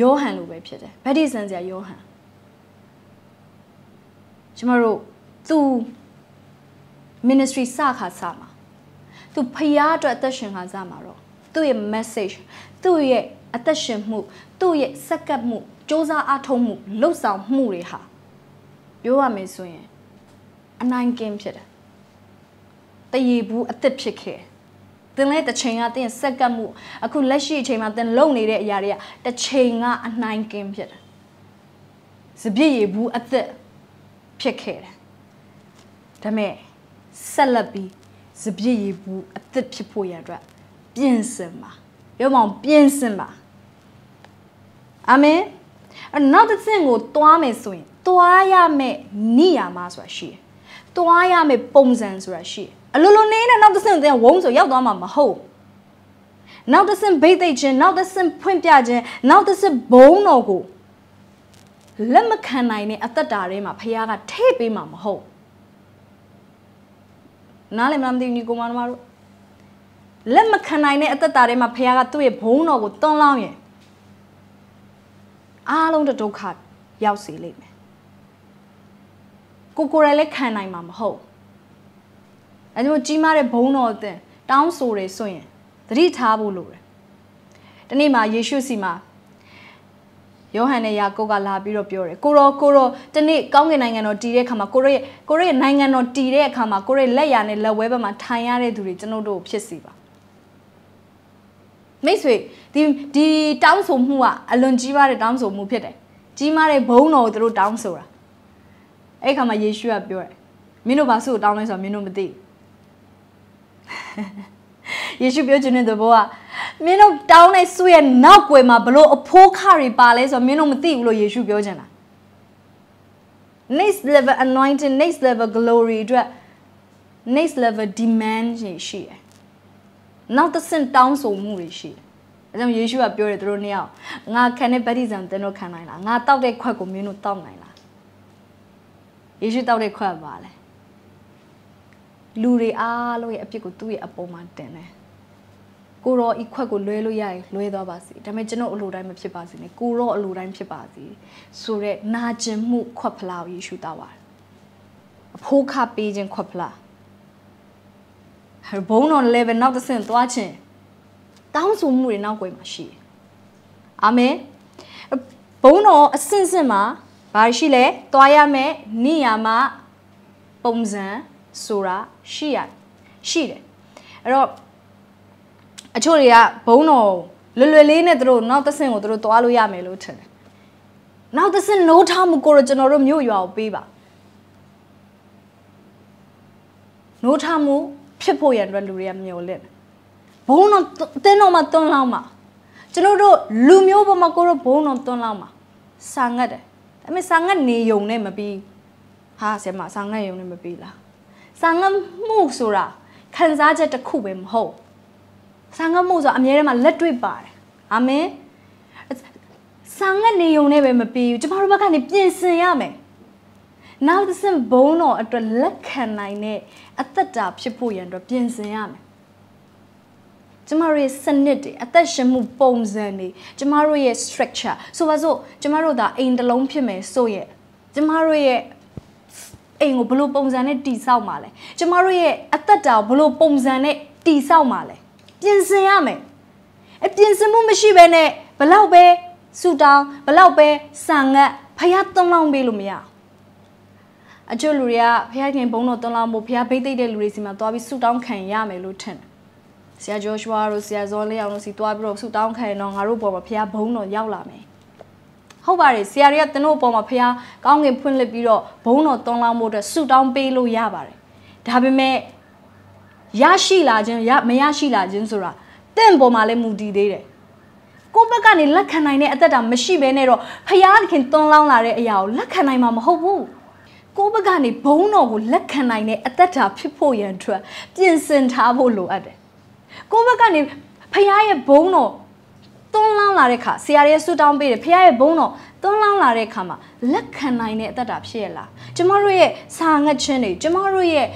S1: ယောဟန်လိုပဲဖြစ်တယ်ဗတ္တိဇံဆရာယောဟန်ကျမတို့သူ ministry စခါစမှာသူဖျားအတွက်အသက်ရှင်ခါစမှာတော့သူ့ရဲ့ message သူ့ရဲ့အသက်ရှင်မှုသူ့ရဲ့စက္ကပ်မှုစ조사အထုံးမှုလှုပ်ဆောင်မှုတွေဟာပြောရမယ်ဆိုရင်အနိုင်ကင်းဖြစ်တယ်တရေဘူးအသက်ဖြစ်ခဲ့တယ်သင်လဲတစ်ချိန်ကသင်ဆက်ကပ်မှုအခုလက်ရှိအချိန်မှာသင်လုပ်နေတဲ့အရာတွေကတစ်ချိန်ကအနိုင်ကင်းဖြစ်တယ်စပြည့်ရဘူးအသက်ဖြစ်ခဲ့တယ်ဒါမဲ့ဆက်လက်ပြီးစပြည့်ရဘူးအသက်ဖြစ်ဖို့ရအတွက်ပြင်ဆင်ပါရုံမောင် ပြင်ဆင်ပါအာမင်အဲ့နောက်တစ်ဆင့်ကိုတွားမယ်ဆိုရင်တွားရမယ်နိယာမဆိုတာရှိတယ်တွားရမယ်ပုံစံဆိုတာရှိတယ်အလိုလိုနေတဲ့နောက်တစ်ဆင့်သင်ဝုံးဆိုရောက်သွားမှာမဟုတ်နောက်တစ်ဆင့်ဘိတ်သိခြင်းနောက်တစ်ဆင့်ဖွင့်ပြခြင်းနောက်တစ်ဆင့်ဘုံတော်ကိုလက်မခံနိုင်တဲ့အသက်တာထဲမှာဖခင်ကထိပ်ပေးမှာမဟုတ်နားလည်မလားမသိဘူးညီကိုမတို့လက်မခံနိုင်တဲ့အသက်တာထဲမှာဖခင်ကသူ့ရဲ့ဘုံတော်ကိုတွန်းလောင်းရင်အားလုံးတဲ့ဒုက္ခရောက်စေလိမ့်မယ်ကိုကိုယ်တိုင်လည်းခံနိုင်မှာမဟုတ်အဲကြောင့်ကြီးမားတဲ့ဘုန်းတော်အသင်တောင်းဆိုတယ်ဆိုရင်သတိထားဖို့လိုတယ်ဒီနေ့မှာယေရှုစီမှာယောဟန်နဲ့ယာကုပ်ကလာပြီးတော့ပြောတယ်ကိုရောကိုရောဒီနေ့ကောင်းကင်နိုင်ငံတော်တည်တဲ့အခါမှာကိုရောရဲ့ကိုရောရဲ့နိုင်ငံတော်တည်တဲ့အခါမှာကိုရောရဲ့လက်ရာနဲ့လက်ဝဲဘက်မှာထိုင်ရတဲ့သူတွေကျွန်တော်တို့ဖြစ်စီပါမိတ်ဆွေဒီဒီတောင်းဆိုမှုကအလွန်ကြီးမားတဲ့တောင်းဆိုမှုဖြစ်တယ်ကြီးမားတဲ့ဘုန်းတော်ကိုသူတို့တောင်းဆိုတာအဲ့ခါမှာယေရှုကပြောတယ်မင်းတို့ဘာစုကိုတောင်းလဲဆိုတော့မင်းတို့မသိဘူးယေရှုပြောခြင်းတဲ့သဘောကမင်းတို့တောင်းတဲ့ဆုရဲ့နောက်ွယ်မှာဘလို့အဖိုးခတွေပါလဲဆိုတော့မင်းတို့မသိဘူးလို့ယေရှုပြောခြင်းလား next level anointing next level glory အတွက် next level demand ရှိတယ်နောက်တစ်ဆင့်တောင်းဆိုမှုတွေရှိတယ်အဲကြောင့်ယေရှုကပြောတယ်သူတို့နှစ်ယောက်ငါခံတဲ့ဗတ္တိဇံသင်တို့ခံနိုင်လားငါတောက်တဲ့ခွက်ကိုမင်းတို့တောက်နိုင်လားယေရှုတောက်တဲ့ခွက်ပါလဲလူတွေအားလုံးရဲ့အပြစ်ကိုသူ့ရဲ့အပေါ်မှာတင်တယ်ကိုရောဤခွက်ကိုလွဲလို့ရရင်လွဲသွားပါစေဒါပေမဲ့ကျွန်တော်အလိုတိုင်းမဖြစ်ပါစေနဲ့ကိုရောအလိုတိုင်းဖြစ်ပါစေဆိုတော့နာကျင်မှုခွက်ဖလားကိုယေရှုသားပါတယ်အဖိုးခပေးခြင်းခွက်ဖလားဘုံတော် level နောက်တစ်ဆင့်သွားခြင်းတောင်းဆိုမှုတွေနောက်ွယ်မှာရှိတယ်အာမင်ဘုံတော်အစဉ်စဉ်မှာဘာရှိလဲသွားရမယ်နေရမှာပုံစံဆိုတာရှိရရှိတယ်အဲ့တော့အချို့တွေကဘုံတော်လွယ်လွယ်လေးနဲ့တို့နောက်သဆင့်ကိုတို့သွားလို့ရမယ်လို့ထင်တယ်နောက်သဆင့် no time ကိုတော့ကျွန်တော်တို့မြို့ရွာကိုပေးပါ no time ဖြစ်ဖို့ရန်အတွက်လူတွေကမျောလင့်ဘုံတော်တင်းတော်မှာတွန်းလောင်းမှာကျွန်တော်တို့လူမျိုးပေါ်မှာကိုတို့ဘုံတော်တွန်းလောင်းမှာစာငတ်တယ်ဒါပေမဲ့စာငတ်နေုံနဲ့မပြီးဟာဆရာမစာငတ်ရုံနဲ့မပြီးလားစာငတ်မှုဆိုတာခံစားချက်တစ်ခုပဲမဟုတ်စာငတ်မှုဆိုတာအများထဲမှာလက်တွေ့ပါတယ်အာမင်စာငတ်နေုံနဲ့ပဲမပြီးဘူးကျမတို့ဘက်ကနေပြင်ဆင်ရမယ်နောက်တစ်ဆင့်ဘုံတော်အတွက်လက်ခံနိုင်တဲ့အသက်တာဖြစ်ဖို့ရန်အတွက်ပြင်ဆင်ရမယ်ကျမတို့ရဲ့စနစ်တွေအသက်ရှင်မှုပုံစံတွေကျမတို့ရဲ့ structure ဆိုပါစို့ကျမတို့ဒါအိမ်တစ်လုံးဖြစ်မယ်ဆိုရဲ့ကျမတို့ရဲ့အိမ်ကိုဘလို့ပုံစံနဲ့တီဆောက်မှာလဲကျမတို့ရဲ့အသက်တာကိုဘလို့ပုံစံနဲ့တီဆောက်မှာလဲပြင်ဆင်ရမယ်အပြင်ဆင်မှုမရှိဘဲနဲ့ဘလောက်ပဲဆူတောင်းဘလောက်ပဲဆန်ငတ်ဖះသုံးလောင်းပေးလို့မရအချို့လူတွေကဖះခင်ဘုံတော်သုံးလောင်းဖို့ဖះဘိတ်သိတဲ့လူတွေစီမှာသွားပြီးဆူတောင်းခံရမယ်လို့ထင်တယ်ဆရာဂျော့ရှွာတို့ဆရာဇွန်လေးအောင်တို့စီသွားပြီးတော့ဆူတောင်းခံရင်တော့ငါတို့ဘောမှာဖះဘုံတော်ရောက်လာမယ်ဟုတ်ပါတယ်ဆရာတွေကသင်တို့အပေါ်မှာဖះကောင်းငင်ဖွင့်လှစ်ပြီးတော့ဘုန်းတော်သွန်လောင်းဖို့အတွက်ဆုတောင်းပေးလို့ရပါတယ်ဒါပေမဲ့ရရှိလာခြင်းရမရရှိလာခြင်းဆိုတာတင့်ပေါ်မှာလည်းမူတည်သေးတယ်ကိုယ့်ဘက်ကနေလက်ခံနိုင်တဲ့အသက်တာမရှိဘဲနဲ့တော့ဖះသခင်သွန်လောင်းလာတဲ့အရာကိုလက်ခံနိုင်မှာမဟုတ်ဘူးကိုယ့်ဘက်ကနေဘုန်းတော်ကိုလက်ခံနိုင်တဲ့အသက်တာဖြစ်ဖို့ရန်အတွက်ပြင်ဆင်ထားဖို့လိုအပ်တယ်ကိုယ့်ဘက်ကနေဖះရဲ့ဘုန်းတော်သွန်းလောင်းလာတဲ့ခါဆရာတွေဆူတောင်းပေးတယ်ဖခင်ရဲ့ဘုန်းတော်သွန်းလောင်းလာတဲ့ခါမှာလက်ခံနိုင်တဲ့အသက်တာဖြစ်ရလားကျမတို့ရဲ့စာငတ်ခြင်းတွေကျမတို့ရဲ့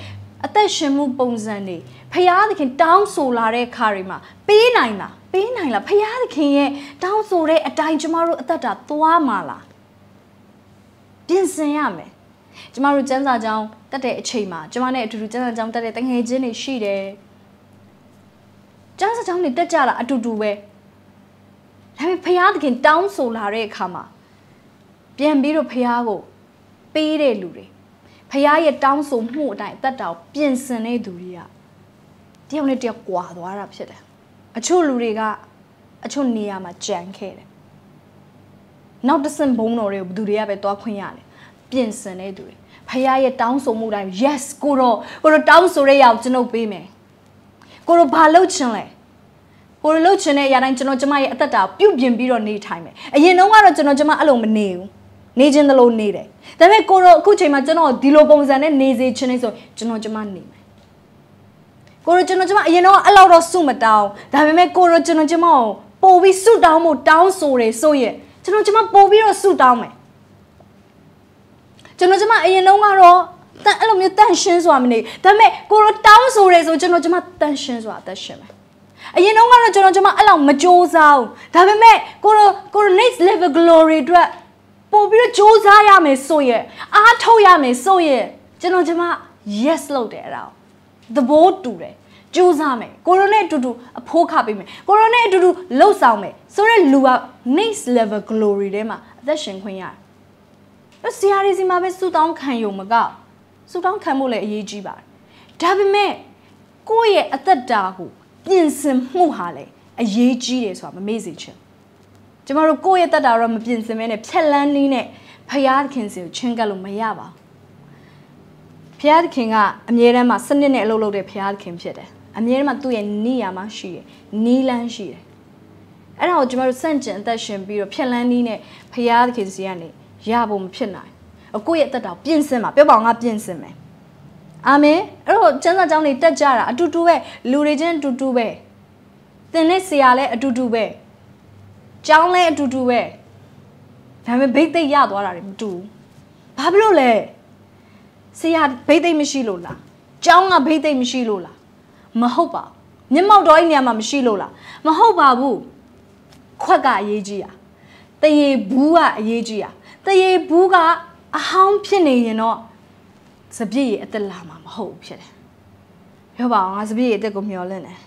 S1: အသက်ရှင်မှုပုံစံတွေဖရာသခင်တောင်းဆိုလာတဲ့ခါတွေမှာ ပေးနိုင်လားပေးနိုင်လားဖရာသခင်ရဲ့တောင်းဆိုတဲ့အတိုင်းကျမတို့အသက်တာသွားမှာလားပြင်ဆင်ရမယ်ကျမတို့စံစာကြောင်းတက်တဲ့အချိန်မှာကျမနဲ့အတူတူစံစာကြောင်းတက်တဲ့တငယ်ချင်းတွေရှိတယ်စံစာကြောင်းတွေတက်ကြတာအတူတူပဲဒါပေမဲ့ဖရာသခင်တောင်းဆိုလာတဲ့အခါမှာပြန်ပြီးတော့ဖရာကိုပေးတဲ့လူတွေဖရာရဲ့တောင်းဆိုမှုအတိုင်းအသက်တာကိုပြင်ဆင်တဲ့သူတွေကတယောက်နဲ့တယောက်ကွာသွားတာဖြစ်တယ်အချို့လူတွေကအချို့နေရာမှာကြံခဲ့တယ်နောက်တစ်ဆင့်ဘုံတော်တွေကိုဘသူတွေကပဲသွားခွင့်ရတယ်ပြင်ဆင်တဲ့သူတွေဖခင်ရဲ့တောင်းဆိုမှုတိုင်း yes ကိုတော့ကိုတော့တောင်းဆိုရရအောင်ကျွန်ုပ်ပေးမယ်ကိုတော့ဘာလုပ်ချင်လဲဟိုလိုလုပ်ချင်တဲ့ຢာတိုင်းကျွန်တော်ကျမရဲ့အသက်တာပြုတ်ပြင်ပြီးတော့နေထိုင်မယ်အရင်တုန်းကတော့ကျွန်တော်ကျမအဲ့လိုမနေဘူးနေခြင်းတလို့နေတယ်ဒါပေမဲ့ကိုတော့အခုချိန်မှာကျွန်တော်ဒီလိုပုံစံနဲ့နေစေချင်နေဆိုကျွန်တော်ကျမနေမယ်ကိုတော့ကျွန်တော်ကျမအရင်တော့အဲ့လောက်တော့စုမတောင်းဒါပေမဲ့ကိုတော့ကျွန်တော်ကျမကိုပို့ပြီးစုတောင်းဖို့တောင်းဆိုတယ်ဆိုရင်ကျွန်တော်ကျမပို့ပြီးတော့စုတောင်းမယ်ကျွန်တော်ကျမအရင်တုန်းကတော့တန်အဲ့လိုမျိုးတန်ရှင်းစွာမနေဒါပေမဲ့ကိုတော့တောင်းဆိုတယ်ဆိုကျွန်တော်ကျမတန်ရှင်းစွာအသက်ရှင်မယ်အရင်တုန်းကတော့ကျွန်တော်ကျွန်မအဲ့လောက်မကြိုးစားဘူးဒါပေမဲ့ကိုရိုကိုရို next level glory အတွက်ပို့ပြီးတော့ကြိုးစားရမယ်ဆိုရအားထုတ်ရမယ်ဆိုရကျွန်တော်ကျွန်မ yes လုပ်တယ်အဲ့ဒါသဘောတူတယ်ကြိုးစားမယ်ကိုရိုနဲ့အတူတူအဖိုးခပေးမယ်ကိုရိုနဲ့အတူတူလှုပ်ဆောင်မယ်ဆိုတော့လူက next level glory ထဲမှာအသက်ရှင်ခွင့်ရတယ်အဲ့ဆရာကြီးစီမှာပဲဆူတောင်းခံရုံမကဆူတောင်းခံဖို့လည်းအရေးကြီးပါတယ်ဒါပေမဲ့ကိုယ့်ရဲ့အသက်တာကိုပြင်ဆင်မှုဟာလေအရေးကြီးတယ်ဆိုတာမမေ့စေချင်ကျမတို့ကိုယ့်ရဲ့တက်တာတော့မပြင်ဆင်မဲနဲ့ဖြက်လန်းနည်းနဲ့ဖရာသခင်စီကိုချင်းကပ်လို့မရပါဘူးဖရာသခင်ကအမြဲတမ်းမှာစနစ်နဲ့အလုပ်လုပ်တဲ့ဖရာသခင်ဖြစ်တယ်အမြဲတမ်းမှာသူ့ရဲ့နေရာမှာရှိတယ်နီးလန်းရှိတယ်အဲ့ဒါကိုကျမတို့စန့်ကျင်အသက်ရှင်ပြီးတော့ဖြက်လန်းနည်းနဲ့ဖရာသခင်စီကနေရဖို့မဖြစ်နိုင်အကိုယ့်ရဲ့အသက်တာပြင်ဆင်ပါပြောပါငါပြင်ဆင်မယ်အာမင်အဲ့တော့ကျမ်းစာကြောင်းတွေတက်ကြတာအတူတူပဲလူတွေချင်းအတူတူပဲသင်နဲ့ဆရာလည်းအတူတူပဲကျောင်းလည်းအတူတူပဲဒါပေမဲ့ဘိတ်သိက်ရသွားတာတွေမတူဘာဖြစ်လို့လဲဆရာဘိတ်သိက်မရှိလို့လားကျောင်းကဘိတ်သိက်မရှိလို့လားမဟုတ်ပါမျက်မှောက်တော်ကြီးနေရာမှာမရှိလို့လားမဟုတ်ပါဘူးခွက်ကအရေးကြီးอ่ะတရေဘူးကအရေးကြီးอ่ะတရေဘူးကအဟောင်းဖြစ်နေရင်တော့စပြည့်ရဲ့အသက်လာမှာမဟုတ်ဘူးဖြစ်တယ်ပြောပါအောင်ငါစပြည့်ရဲ့အသက်ကိုမျောလင့်တယ်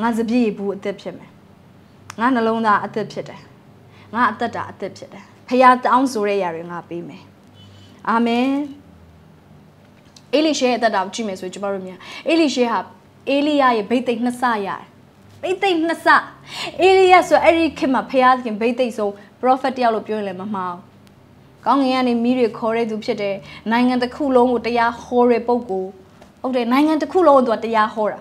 S1: ငါစပြည့်ရဲ့ဘူးအသက်ဖြစ်မယ်ငါနှလုံးသားအသက်ဖြစ်တယ်ငါအသက်တာအသက်ဖြစ်တယ်ဖခင်တောင်းဆိုတဲ့ຢာတွေငါပေးမယ်အာမင်အေလိရှေရဲ့အသက်တာကိုကြည့်မယ်ဆိုရင်ကျမတို့မြန်အေလိရှေဟာအေလိယရဲ့ဘိတ်သိက်နှစ်ဆရတယ်ဘိတ်သိက်နှစ်ဆအေလိယဆိုအဲ့ဒီခေတ်မှာဖခင်သခင်ဘိတ်သိက်ဆုံး prophet တယောက်လို့ပြောရင်လည်းမမှားဘူးကောင်းငင်ကနေမိတွေခေါ်တဲ့သူဖြစ်တယ်နိုင်ငံတစ်ခုလုံးကိုတရားဟောတဲ့ပုံကိုဟုတ်တယ်နိုင်ငံတစ်ခုလုံးကိုသူကတရားဟောတာ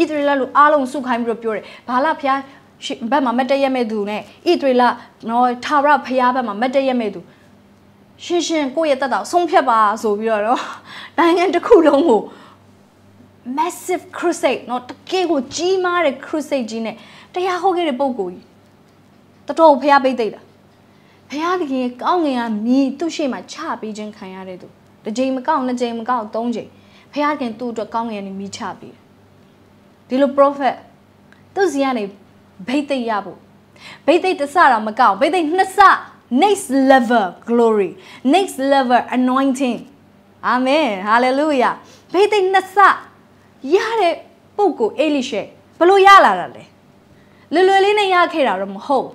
S1: ဣသရေလလူအားလုံးစုခိုင်းပြီးတော့ပြောတယ်ဘာလဖျားဘက်မှာမတည့်ရမဲ့သူနဲ့ဣသရေလနော်ထာဝရဖျားဘက်မှာမတည့်ရမဲ့သူရှင်းရှင်းကိုယ့်ရဲ့တက်တာဆုံးဖြတ်ပါဆိုပြီးတော့နိုင်ငံတစ်ခုလုံးကို massive crusade เนาะတကယ်ကိုကြီးမားတဲ့ crusade ကြီး ਨੇ တရားဟောခဲ့တဲ့ပုံကိုကြီးတော်တော်ဖျားပိတ်သိမ့်တာဘုရားသခင်ရဲ့ကောင်းငင်ကမြည်သူ့ရှေ့မှာချပေးခြင်းခံရတဲ့သူတစ်ချိန်မကောက်နှစ်ချိန်မကောက်သုံးချိန်ဘုရားခင်သူ့အတွက်ကောင်းငင်ကနေမြည်ချပေးတယ်ဒီလို prophet သူ့စီကနေဘိသိက်ရဖို့ဘိသိက်တစ်စတော့မကောက်ဘိသိက်နှစ်စ next level glory next level anointing amen hallelujah ဘိသိက်နှစ်စရတဲ့ပုဂ္ဂိုလ်အေလိရှေဘလို့ရလာတာလဲလွယ်လွယ်လေးနဲ့ရခဲ့တာတော့မဟုတ်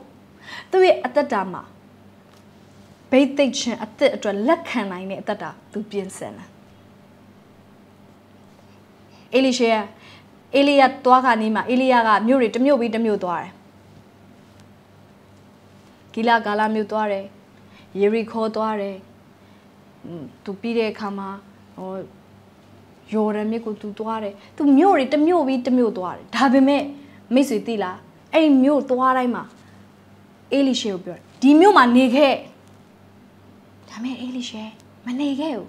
S1: သူ့ရဲ့အသက်တာမှာဘိတ်သိက်ခြင်းအသက်အတွက်လက်ခံနိုင်တဲ့အသက်တာသူပြင်ဆင်တယ်အေလိရှေယအေလိယသွားခါနေမှာအေလိယကမြို့တွေတမြို့ပြီးတမြို့သွားတယ်ဂီလာဂါလာမြို့သွားတယ်ယေရီခေါသွားတယ်သူပြီးတဲ့အခါမှာဟောယော်ဒန်မြစ်ကိုသူသွားတယ်သူမြို့တွေတမြို့ပြီးတမြို့သွားတယ်ဒါပေမဲ့မိတ်ဆွေသိလားအဲ့မြို့သွားတိုင်းမှာအေလိရှေကိုပြောတယ်ဒီမြို့မှာနေခဲ့ဒါမဲ့အေးလိရှင်မနေခဲ့ဘူး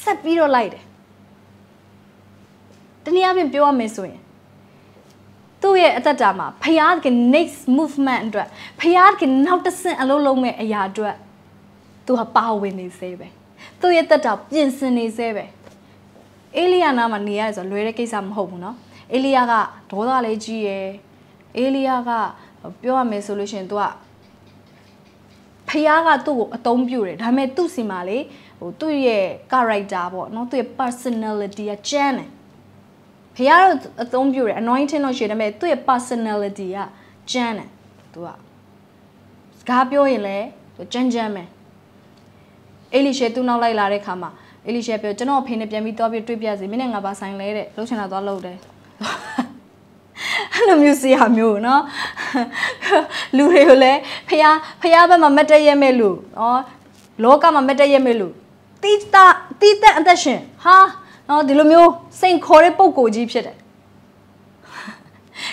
S1: ဆက်ပြီးတော့လိုက်တယ်တနည်းအားဖြင့်ပြောရမယ်ဆိုရင်သူ့ရဲ့အသက်တာမှာဖျားက next movement အတွက်ဖျားကနောက်တစ်ဆင့်အလုပ်လုပ်မဲ့အရာအတွက်သူဟာပါဝင်နေစေပဲသူ့ရဲ့သက်တာပြင်ဆင်နေစေပဲအေလီယာနာမှာနေရတယ်ဆိုလွယ်တဲ့ကိစ္စမဟုတ်ဘူးเนาะအေလီယာကဒေါသလည်းကြီးရယ်အေလီယာက ပြောရမယ်ဆိုလို့ရှင်သူကဖះကသူ့ကိုအသုံးပြုတယ်ဒါပေမဲ့သူ့စီမှာလေဟိုသူ့ရဲ့ character ပေါ့နော်သူ့ရဲ့ personality ကကျန်းတယ်ဖះတော့အသုံးပြုတယ် anointing တော့ရှင်ဒါပေမဲ့သူ့ရဲ့ personality ကကျန်းတယ်သူကစကားပြောရင်လည်းသူကျန်းကျန်းပဲအေလီရှေသူ့နောက်လိုက်လာတဲ့ခါမှာအေလီရှေပြောကျွန်တော်အဖေနဲ့ပြန်ပြီးတော့ပြတွေ့ပြစီမင်းနဲ့ငါဘာဆိုင်လဲတဲ့လှုပ်ချင်တာတော့လှုပ်တယ်အဲ့လိုမျိုးဆရာမျိုးเนาะလူတွေကိုလည်းဖះဖះဘက်မှာမတ်တရက်မဲ့လို့ဩလောကမှာမတ်တရက်မဲ့လို့တိတာတိတက်အသက်ရှင်ဟာ နော်ဒီလိုမျိုးစိန်ခေါ်တဲ့ပုံကိုကြီးဖြစ်တယ်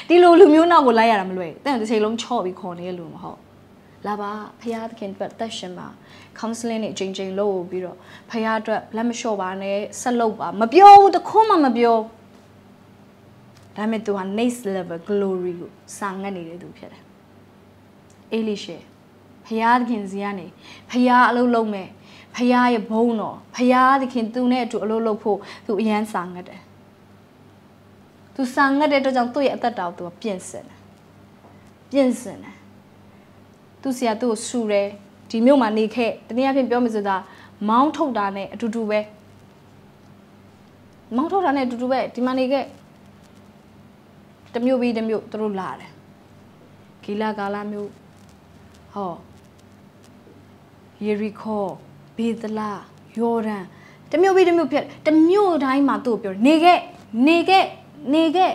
S1: ဒီလိုလူမျိုးနောက်ကိုလိုက်ရတာမလွယ်တဲ့တစ်ချိန်လုံးချော့ပြီးခေါ်နေလို့မဟုတ်လာပါဖရာသခင်ပတ်သက်ရှင်ပါ counseling နဲ့အချိန်ချင်းလုပ်ပြီးတော့ဖရာအတွက်လက်မလျှော့ပါနဲ့ဆက်လုပ်ပါ မပြောဘူးတခွန်းမှမပြောဘူးဒါပေမဲ့သူဟာ next level glory ကိုစာငတ်နေတဲ့သူဖြစ်တယ်အေလိရှေဖရာသခင်စီကနေဖရာအလုပ်လုပ်မယ်ဖရာရဲ့ဘုန်းတော်ဖရာသခင်သူနဲ့အတူအလုပ်လုပ်ဖို့သူအရန်စာငတ်တယ်သူစာငတ်တဲ့အတွက်ကြောင့်သူ့ရဲ့အသက်တာကိုသူပြင်ဆင်တယ်ပြင်ဆင်တယ်သူဆရာသူ့ကိုဆူတယ်ဒီမြို့မှာနေခဲ့တနည်းအားဖြင့်ပြောမယ်ဆိုတာမောင်းထုတ်တာနဲ့အတူတူပဲမောင်းထုတ်တာနဲ့အတူတူပဲဒီမှာနေခဲ့တမျိုးပြီးတမျိုးသူတို့လာတယ်ဂီလာကာလာမျိုးဟောယေရီခေါဘေသလာယော်ဒန်တမျိုးပြီးတမျိုးပြတ်တမျိုးတိုင်းမှာသူ့ကိုပြောနေခဲ့နေခဲ့နေခဲ့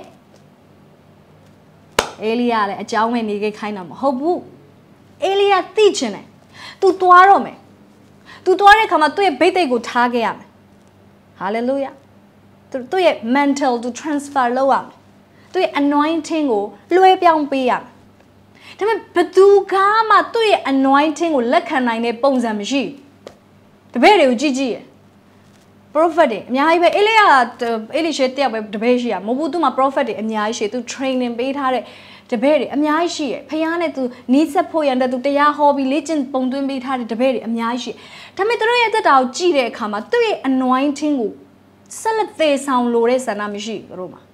S1: အေလီယာလည်းအကြောင်းနဲ့နေခဲ့ခိုင်းတာမဟုတ်ဘူးအေလီယာသိချင်တယ်သူသွားတော့မယ်သူသွားတဲ့အခါမှာသူ့ရဲ့ဘိတ်သိက်ကိုထားခဲ့ရမယ်ဟာလေလုယာသူ့ရဲ့ mental သူ transfer လုပ်ရမယ်သူ့ရဲ့ anointing ကို လွှဲပြောင်းပေးရဒါပေမဲ့ဘသူကမှသူ့ရဲ့ anointing ကိုလက်ခံနိုင်တဲ့ပုံစံမရှိတပည့်တွေကိုကြည့်ကြည့်ရ prophet တွေအများကြီးပဲအေလိယာအေလိရှေတယောက်ပဲတပည့်ရှိရမဟုတ်ဘူးသူမှာ prophet တွေအများကြီးရှိသူ training ပေးထားတဲ့တပည့်တွေအများကြီးရှိရဖခင်နဲ့သူနီးစပ်ဖို့ရန်တဲ့သူတရားဟောပြီးလေ့ကျင့်ပုံသွင်းပေးထားတဲ့တပည့်တွေအများကြီးရှိဒါပေမဲ့သူတို့ရဲ့တက်တာကိုကြည့်တဲ့အခါမှာသူ့ရဲ့ anointing ကိုဆက်လက်သေဆောင်လို့တဲ့ဆန္ဒမရှိဘူးတို့မှာ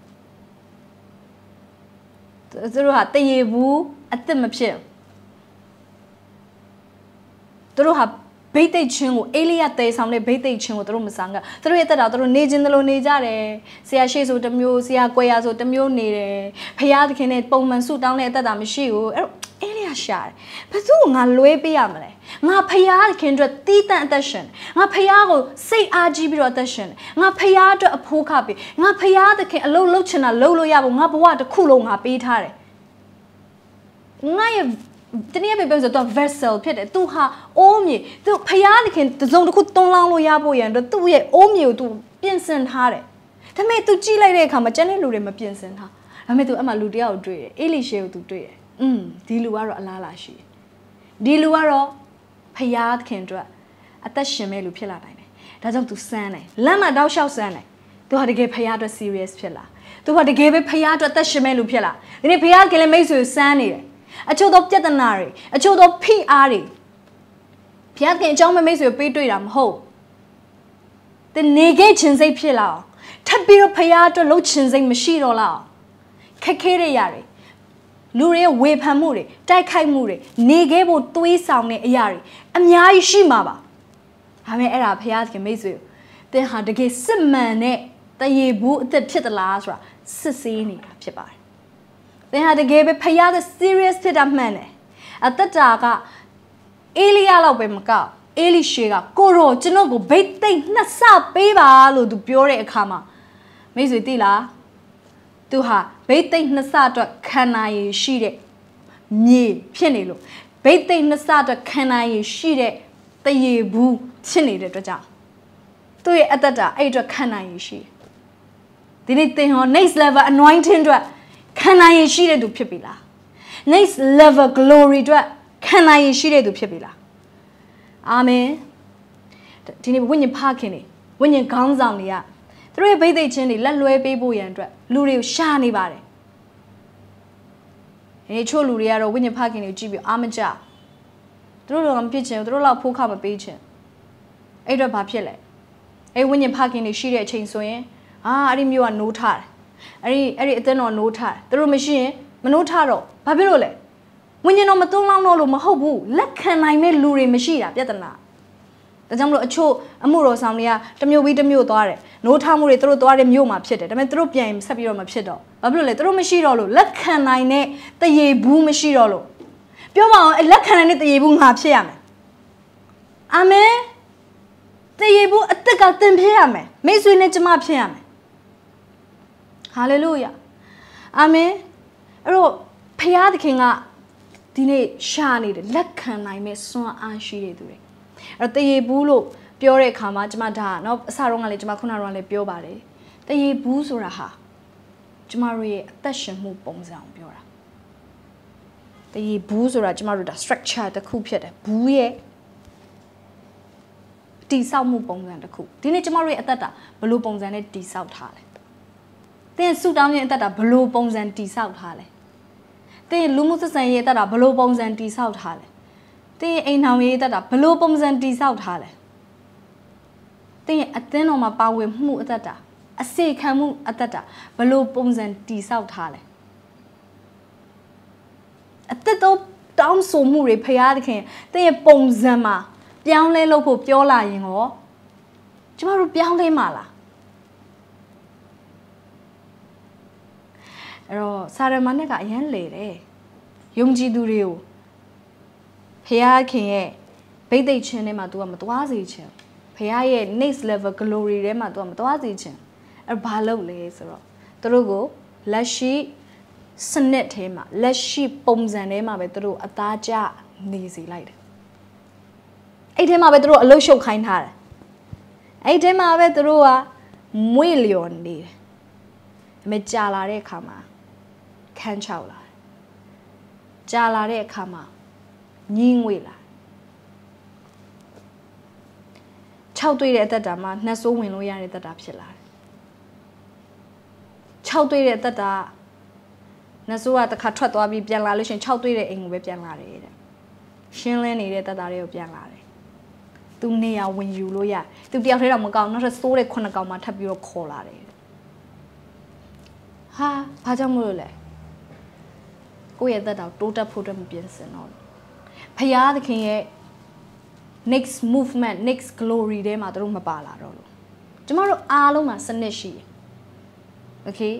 S1: သူတို့ဟာတရေဘူးအစ်စ်မဖြစ်သူတို့ဟာဘိတ်သိက်ချင်းကိုအေးလေးရတဲဆောင်တဲ့ဘိတ်သိက်ချင်းကိုတို့မစားငါတို့ရဲ့တက်တာတို့နေခြင်းတလို့နေကြတယ်ဆရာရှိဆိုတမျိုးဆရာကွယ်ရဆိုတမျိုးနေတယ်ဖရာသခင်နဲ့ပုံမှန်ဆူတောင်းတဲ့အသက်တာမရှိဘူးအဲ့တော့ရှာတယ်။ဘသူ့ကိုငါလွဲပေးရမလဲ။ငါဖယားခင်အတွက်တီးတန့်အသက်ရှင်။ငါဖယားကိုစိတ်အားကြီးပြီးတော့အသက်ရှင်။ငါဖယားအတွက်အဖိုးခပေး။ငါဖယားသခင်အလုပ်လုပ်ချင်တာလုပ်လို့ရဖို့ငါဘဝတစ်ခုလုံးငါပေးထားတယ်။ငါရဲ့တနည်းပဲပြောဆိုတော့ vessel ဖြစ်တယ်။ तू ဟာအိုးမြေ။ तू ဖယားသခင်သုံးတစ်ခုတွန်းလောင်းလို့ရဖို့ရန်အတွက်သူ့ရဲ့အိုးမြေကို तू ပြင်ဆင်ထားတယ်။ဒါပေမဲ့ तू ကြည့်လိုက်တဲ့အခါမှာကျန်တဲ့လူတွေမပြင်ဆင်ထား။ဒါပေမဲ့ तू အမှလူတယောက်ကိုတွေ့တယ်။အေလိရှေကို तू တွေ့တယ်อืมဒီလူကတော့အလားလာရှိဒီလူကတော့ဖယားခင်အတွက်အသက်ရှင်မဲ့လူဖြစ်လာနိုင်တယ်ဒါကြောင့် तू စမ်းတယ်လမ်းမှာတောက်လျှောက်စမ်းတယ် तू ဟာတကယ်ဖယားအတွက် serious ဖြစ်လာသူကတကယ်ပဲဖះအတွက်အသက်ရှင်မဲ့လူဖြစ်လာဒီနေ့ဖះကလည်းမိတ်ဆွေစမ်းနေတယ်အချို့သောပြဿနာတွေအချို့သောဖိအားတွေဖះကအကြောင်းမမိတ်ဆွေပေးတွေ့တာမဟုတ်တင်နေခဲ့ခြင်းစိတ်ဖြစ်လာအောင်ထပ်ပြီးတော့ဖះအတွက်လှုပ်ခြင်းစိတ်မရှိတော့လောက်ခက်ခဲတဲ့ຢာတွေလူတွေဝေဖန်မှုတွေတိုက်ခိုက်မှုတွေနေခဲ့ဖို့သွေးဆောင်တဲ့အရာတွေအများကြီးရှိမှာပါ။ဒါပေမဲ့အဲ့ဒါဖရာသခင်မိတ်ဆွေသင်ဟာတကယ်စစ်မှန်တဲ့တရေဘူးအသက်ဖြစ်သလားဆိုတာစစ်ဆေးနေတာဖြစ်ပါတယ်။သင်ဟာတကယ်ပဲဖရာသ serious ဖြစ်တာမှန်တယ်။အသက်တာကအေလိယလောက်ပဲမကောက်အေလိရှေက ကိုရောကျွန်တော်ကိုဗိတ်သိမ့်နှစ်ဆပေးပါလို့သူပြောတဲ့အခါမှာမိတ်ဆွေသိလားသူဟာဘိတ်သိမ့်နှစ်ဆအတွက်ခံနိုင်ရည်ရှိတဲ့မြေဖြစ်နေလို့ဘိတ်သိမ့်နှစ်ဆအတွက်ခံနိုင်ရည်ရှိတဲ့တရေဘူးဖြစ်နေတဲ့အတွက်ကြောင့်သူ့ရဲ့အတ္တတာအဲ့အတွက်ခံနိုင်ရည်ရှိဒီနေ့သင်ဟော next level anointing အတွက်ခံနိုင်ရည်ရှိတဲ့သူ ဖြစ်ပြီလား next level glory အတွက်ခံနိုင်ရည်ရှိတဲ့သူဖြစ်ပြီလားအာမင်ဒီနေ့ဝိညာဉ်ဖခင်နေဝိညာဉ်ခေါင်းဆောင်တွေကသူတို့ရဲ့ဗိသိက်ချင်းတွေလက်လွဲပေးဖို့ရန်အတွက်လူတွေကိုရှာနေပါတယ်။ဒီချို့လူတွေကတော့ဝိညာဉ်ဖခင်တွေကိုကြည့်ပြီးအာမကြသူတို့တော့မဖြစ်ချင်သူတို့လောက်ဖိုးခမပေးချင်အဲ့တော့ဘာဖြစ်လဲအဲ့ဝိညာဉ်ဖခင်တွေရှိတဲ့အချိန်ဆိုရင်အာအဲ့ဒီမျိုးကနိုးထတယ်အဲ့ဒီအဲ့ဒီအသင်းတော်နိုးထတယ်သူတို့မရှိရင်မနိုးထတော့ဘာဖြစ်လို့လဲဝိညာဉ်တော်မသွန်းလောင်းတော့လို့မဟုတ်ဘူးလက်ခံနိုင်မဲ့လူတွေမရှိတာပြဿနာဒါကြောင့်မလို့အချို့အမှုတော်ဆောင်တွေကတမျိုးပြီးတမျိုးသွားတယ်။노ထားမှုတွေသူတို့သွားတဲ့မြို့မှာဖြစ်တယ်။ဒါပေမဲ့သူတို့ပြန်ဆက်ပြီးတော့မဖြစ်တော့။ဘာဖြစ်လို့လဲသူတို့မရှိတော့လို့လက်ခံနိုင်တဲ့တရေဘူးမရှိတော့လို့ပြောပါအောင်လက်ခံနိုင်တဲ့တရေဘူးငါဖြစ်ရမယ်။အာမင်။တရေဘူးအသက်ကတင်ဖြစ်ရမယ်။မိတ်ဆွေနဲ့ကျမဖြစ်ရမယ်။ဟာလေလုယာ။အာမင်။အဲ့တော့ဖခင်သခင်ကဒီနေ့ရှာနေတယ်လက်ခံနိုင်မဲ့စွမ်းအားရှိတဲ့သူတွေအဲ့တော့တရေဘူးလို့ပြောတဲ့အခါမှာကျမဒါเนาะအစတော့ကလည်းကျမခုနကတော့လည်းပြောပါတယ်တရေဘူးဆိုတာဟာကျမတို့ရဲ့အသက်ရှင်မှုပုံစံကိုပြောတာတရေဘူးဆိုတာကျမတို့ဒါ structure တစ်ခုဖြစ်တယ်ဘူးရဲ့တိဆောက်မှုပုံစံတစ်ခုဒီနေ့ကျမတို့ရဲ့အသက်တာဘယ်လိုပုံစံနဲ့တိဆောက်ထားလဲသင်ဆူတောင်းခြင်းအသက်တာဘယ်လိုပုံစံတိဆောက်ထားလဲသင်လူမှုဆက်ဆံရေးအသက်တာဘယ်လိုပုံစံတိဆောက်ထားလဲတင်းရဲ့အိမ်ထောင်ရေးတက်တာဘလို့ပုံစံတိဆောက်ထားလဲတင်းရဲ့အသင်းတော်မှာပါဝင်မှုအသက်တာအစေခံမှုအသက်တာဘလို့ပုံစံတိဆောက်ထားလဲအသက်တော့တောင်းဆိုမှုတွေဖရာသခင်တင်းရဲ့ပုံစံမှာပြောင်းလဲလို့ဖို့ပြောလာရင်ရောကျမတို့ပြောင်းလဲမှာလားအဲ့တော့စာရမဏေကအရန်လေတယ်ယုံကြည်သူတွေကိုဖရာခင်ရဲ့ဗိသိက်ချင်းထဲမှာ तू ကမသွားစေချင်ဖရာရဲ့ next level glory ထဲမှာ तू ကမသွားစေချင်အဲဘာလုပ်လဲဆိုတော့သူတို့ကိုလက်ရှိစနစ်ထဲမှာလက်ရှိပုံစံထဲမှာပဲသူတို့အသားကျနေစီလိုက်တယ်အဲ့ထဲမှာပဲသူတို့အလုတ်ရှုပ်ခိုင်းထားတယ်အဲ့ထဲမှာပဲသူတို့ကမွေလျော်နေတယ်အမေကြာလာတဲ့အခါမှာခန်းချောက်လာကြာလာတဲ့အခါမှာညင်းငွေလာ6တွေ့တဲ့အသက်တာမှာနှက်ဆိုးဝင်လို့ရတဲ့သက်တာဖြစ်လာတယ်6တွေ့တဲ့သက်တာနှက်ဆိုးကတစ်ခါထွက်သွားပြီးပြန်လာလို့ရှင်6တွေ့တဲ့အိမ်ကိုပဲပြန်လာတယ်တဲ့ရှင်းလင်းနေတဲ့သက်တာတွေကိုပြန်လာတယ်သူနေရာဝင်ယူလို့ရသူတယောက်တည်းတော့မကောင်းနောက်ထပ်ဆိုးတဲ့ခုနှစ်ကောင်မှထပ်ပြီးတော့ခေါ်လာတယ်ဟာဘာကြောင့်မလို့လဲကိုယ့်ရဲ့သက်တာတိုးတက်ဖို့အတွက်မပြင်ဆင်တော့ဘူးဖရာသခင်ရဲ့ next movement next glory ထဲမှာတို့မပါလာတော့လို့ကျမတို့အားလုံးမှာစနစ်ရှိတယ် okay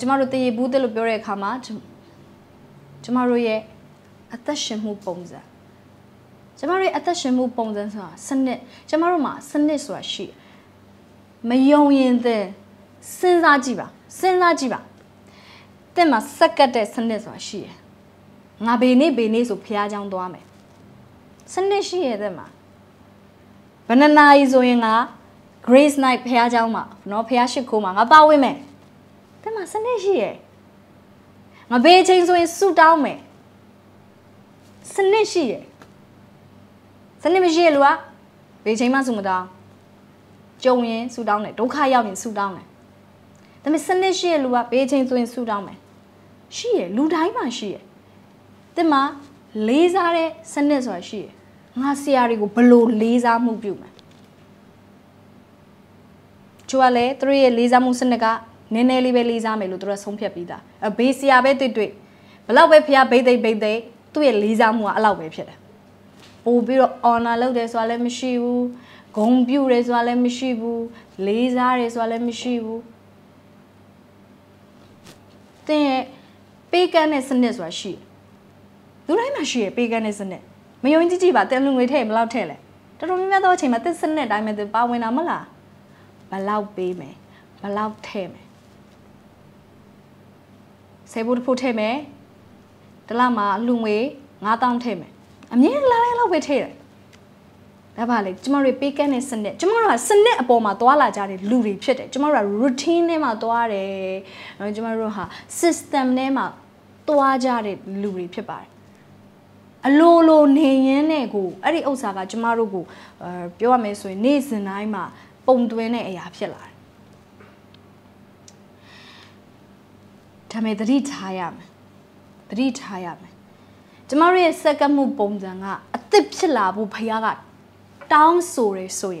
S1: ကျမတို့တရေဘူးတဲ့လို့ပြောတဲ့အခါမှာကျမတို့ရဲ့အသက်ရှင်မှုပုံစံကျမတို့ရဲ့အသက်ရှင်မှုပုံစံဆိုတာစနစ် ကျမတို့မှာစနစ်ဆိုတာရှိမယုံရင်တဲ့စဉ်းစားကြည့်ပါစဉ်းစားကြည့်ပါတင့်မှာစက်ကတ်တဲ့စနစ်ဆိုတာရှိရယ်ငါဘေနေဘေနေဆိုဖះเจ้าသွားမယ်စနစ်ရှိရတဲ့မှာဘယ်နှနာရီဆိုရင်က Grace Night ဖះเจ้าမှာเนาะဖះရှိခိုးမှာငါပါဝင်မယ်တဲ့မှာစနစ်ရှိရငါဘေးချင်းဆိုရင်ဆူတောင်းမယ်စနစ်ရှိရစနစ်မရှိရလို့ကဘေးချင်းမှဆူမတောင်းကြုံရင်ဆူတောင်းတယ်ဒုက္ခရောက်ရင်ဆူတောင်းတယ်ဒါပေမဲ့စနစ်ရှိရလို့ကဘေးချင်းဆိုရင်ဆူတောင်းမယ်ရှိရလူတိုင်းမှာရှိရတင်မှာလေးစားတဲ့စနစ်ဆိုတာရှိရငါဆရာတွေကိုဘလို့လေးစားမှုပြုမှာကျွာလဲသူတို့ရဲ့လေးစားမှုစနစ်ကနည်းနည်းလေးပဲလေးစားမယ်လို့သူတို့ကဆုံးဖြတ်ပြီးသားအဘေးဆရာပဲတွေ့တွေ့ဘလောက်ပဲဖျားဘိတ်သိပ်ဘိတ်သိပ်သူ့ရဲ့လေးစားမှုကအဲ့လောက်ပဲဖြစ်တယ်ပို့ပြီးတော့ honor လုပ်တယ်ဆိုတာလည်းမရှိဘူးဂုံပြူတယ်ဆိုတာလည်းမရှိဘူးလေးစားတယ်ဆိုတာလည်းမရှိဘူးတင်းရဲ့ပေးကမ်းတဲ့စနစ်ဆိုတာရှိတယ်လူတိုင်းမှာရှိရဲ့ပေးကမ်းတဲ့စနစ်မယုံကြည်ကြည်ပါတင်လူငွေထည့်ဘယ်လောက်ထည့်လဲတော်တော်များများသောအချိန်မှာတစ်စနစ်တိုင်းပဲသူပါဝင်တာမလားဘယ်လောက်ပေးမယ်ဘယ်လောက်ထည့်မယ်ဆေးဘူးတစ်ဖုတ်ထည့်မယ်တလမှာလူငွေ9000ထည့်မယ်အမြင်လာတဲ့လောက်ပဲထည့်တယ်ဒါပါလေကျမတို့ပေးကန်းတဲ့စနစ်ကျမတို့ကစနစ်အပေါ်မှာသွားလာကြတဲ့လူတွေဖြစ်တယ်ကျမတို့က routine ထဲမှာသွားတယ်ကျမတို့ဟာ system ထဲမှာသွားကြတဲ့လူတွေဖြစ်ပါတယ်အလိုလိုနေရင်းနဲ့ကိုအဲ့ဒီဥစ္စာကကျမတို့ကိုပြောရမယ်ဆိုရင် နေ့စဉ်တိုင်းမှာ ပုံသွင်းတဲ့အရာဖြစ်လာတယ်။ဒါပေမဲ့သတိထားရမယ်။သတိထားရမယ်။ကျမတို့ရဲ့စက္ကမှုပုံစံကအသစ်ဖြစ်လာဖို့ဘုရားကတောင်းဆိုရဆိုရ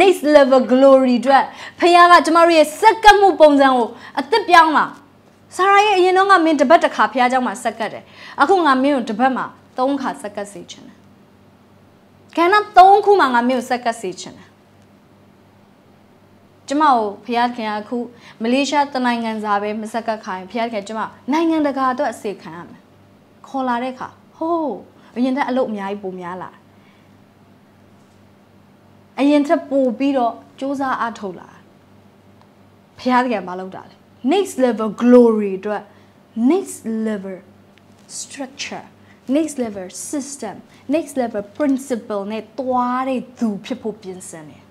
S1: next level glory အတွက်ဖခင်ကကျမတို့ရဲ့စက္ကမှုပုံစံကိုအသစ်ပြောင်းလာဆာရာရဲ့အရင်တော့ငါမင်းတပတ်တစ်ခါဖះเจ้าမှာဆက်ကတ်တယ်အခုငါမင်းကိုတပတ်မှာ၃ခါဆက်ကတ်စေချင်တယ်ကဏ္ဍ၃ခုမှာငါမင်းကိုဆက်ကတ်စေချင်တယ်ကျမကိုဖះခင်ကအခုမလေးရှားတနိုင်ငံစာပဲမဆက်ကတ်ခိုင်းဖះခင်ကျမနိုင်ငံတကာအတွက်အစီခံရမယ်ခေါ်လာတဲ့အခါဟိုးအရင်ကအလုပ်အများကြီးပုံများလာအရင်ထက်ပိုပြီးတော့စ조사အထုတ်လာဖះခင်မလုပ်တာလေ next level glory အတွက် next level structure next level system next level principle နဲ့တွားတဲ့သူ ဖြစ်ဖို့ပြင်ဆင်တယ်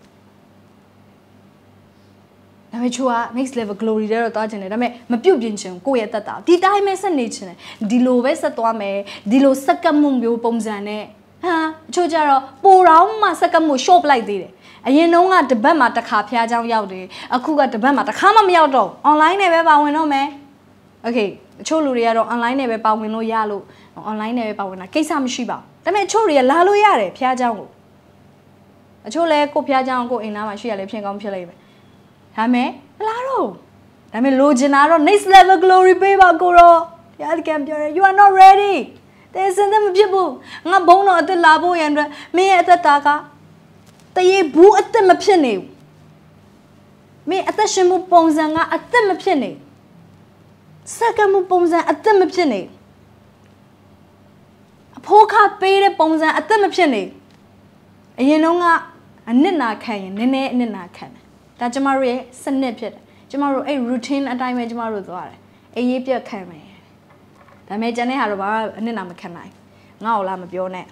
S1: ဒါပေမဲ့ချိုက next level glory တဲ့တော့တွားချင်တယ်ဒါပေမဲ့မပြုတ်ပြင်းချင်ကိုယ့်ရဲ့တက်တာဒီတိုင်းပဲဆက်နေချင်တယ်ဒီလိုပဲဆက်သွားမယ်ဒီလိုစက္ကမှုမျိုးပုံစံနဲ့ဟာချိုကြတော့ပိုတော့မှစက္ကမှု short လိုက်သေးတယ်အရင်တုန်းကတပတ်မှာတစ်ခါဖျားเจ้าရောက်တယ်အခုကတပတ်မှာတစ်ခါမှမရောက်တော့ online နဲ့ပဲပါဝင်တော့မယ် okay အချို့လူတွေကတော့ online နဲ့ပဲပါဝင်လို့ရလို့ online နဲ့ပဲပါဝင်တာကိစ္စမရှိပါဘူးဒါပေမဲ့အချို့တွေကလာလို့ရတယ်ဖျားเจ้าကိုအချို့လဲကိုဖျားเจ้าကိုအိမ်သားမှာရှိရလဲဖြစ်ကောင်းဖြစ်လိမ့်မယ်ဒါပေမဲ့မလားတော့ဒါပေမဲ့လိုချင်တာတော့ next level glory ပေးပါကိုရောတရားကံပြောတယ် you are not ready တဲ့စင်တဲ့မဖြစ်ဘူးငါဘုံတော်အသက်လာဖို့ရန်အတွက်မင်းရဲ့အသက်တာကတရေဘူးအသက်မဖြစ်နေဘူးမင်းအသက်ရှင်မှုပုံစံကအသက်မဖြစ်နေစက္ကမှုပုံစံအသက်မဖြစ်နေအဖိုးခပေးတဲ့ပုံစံအသက်မဖြစ်နေအရင်တုန်းကအနစ်နာခံရင်နည်းနည်းအနစ်နာခံတယ်ဒါကျမတို့ရဲ့စနစ်ဖြစ်တယ်ကျမတို့အဲ့ routine အတိုင်းပဲကျမတို့သွားတယ်အေးရေးပြတ်ခံမယ်ဒါပေမဲ့ကျန်တဲ့ဟာတော့ဘာအနစ်နာမခံနိုင်ငါ့ကိုလာမပြောနဲ့ငါ့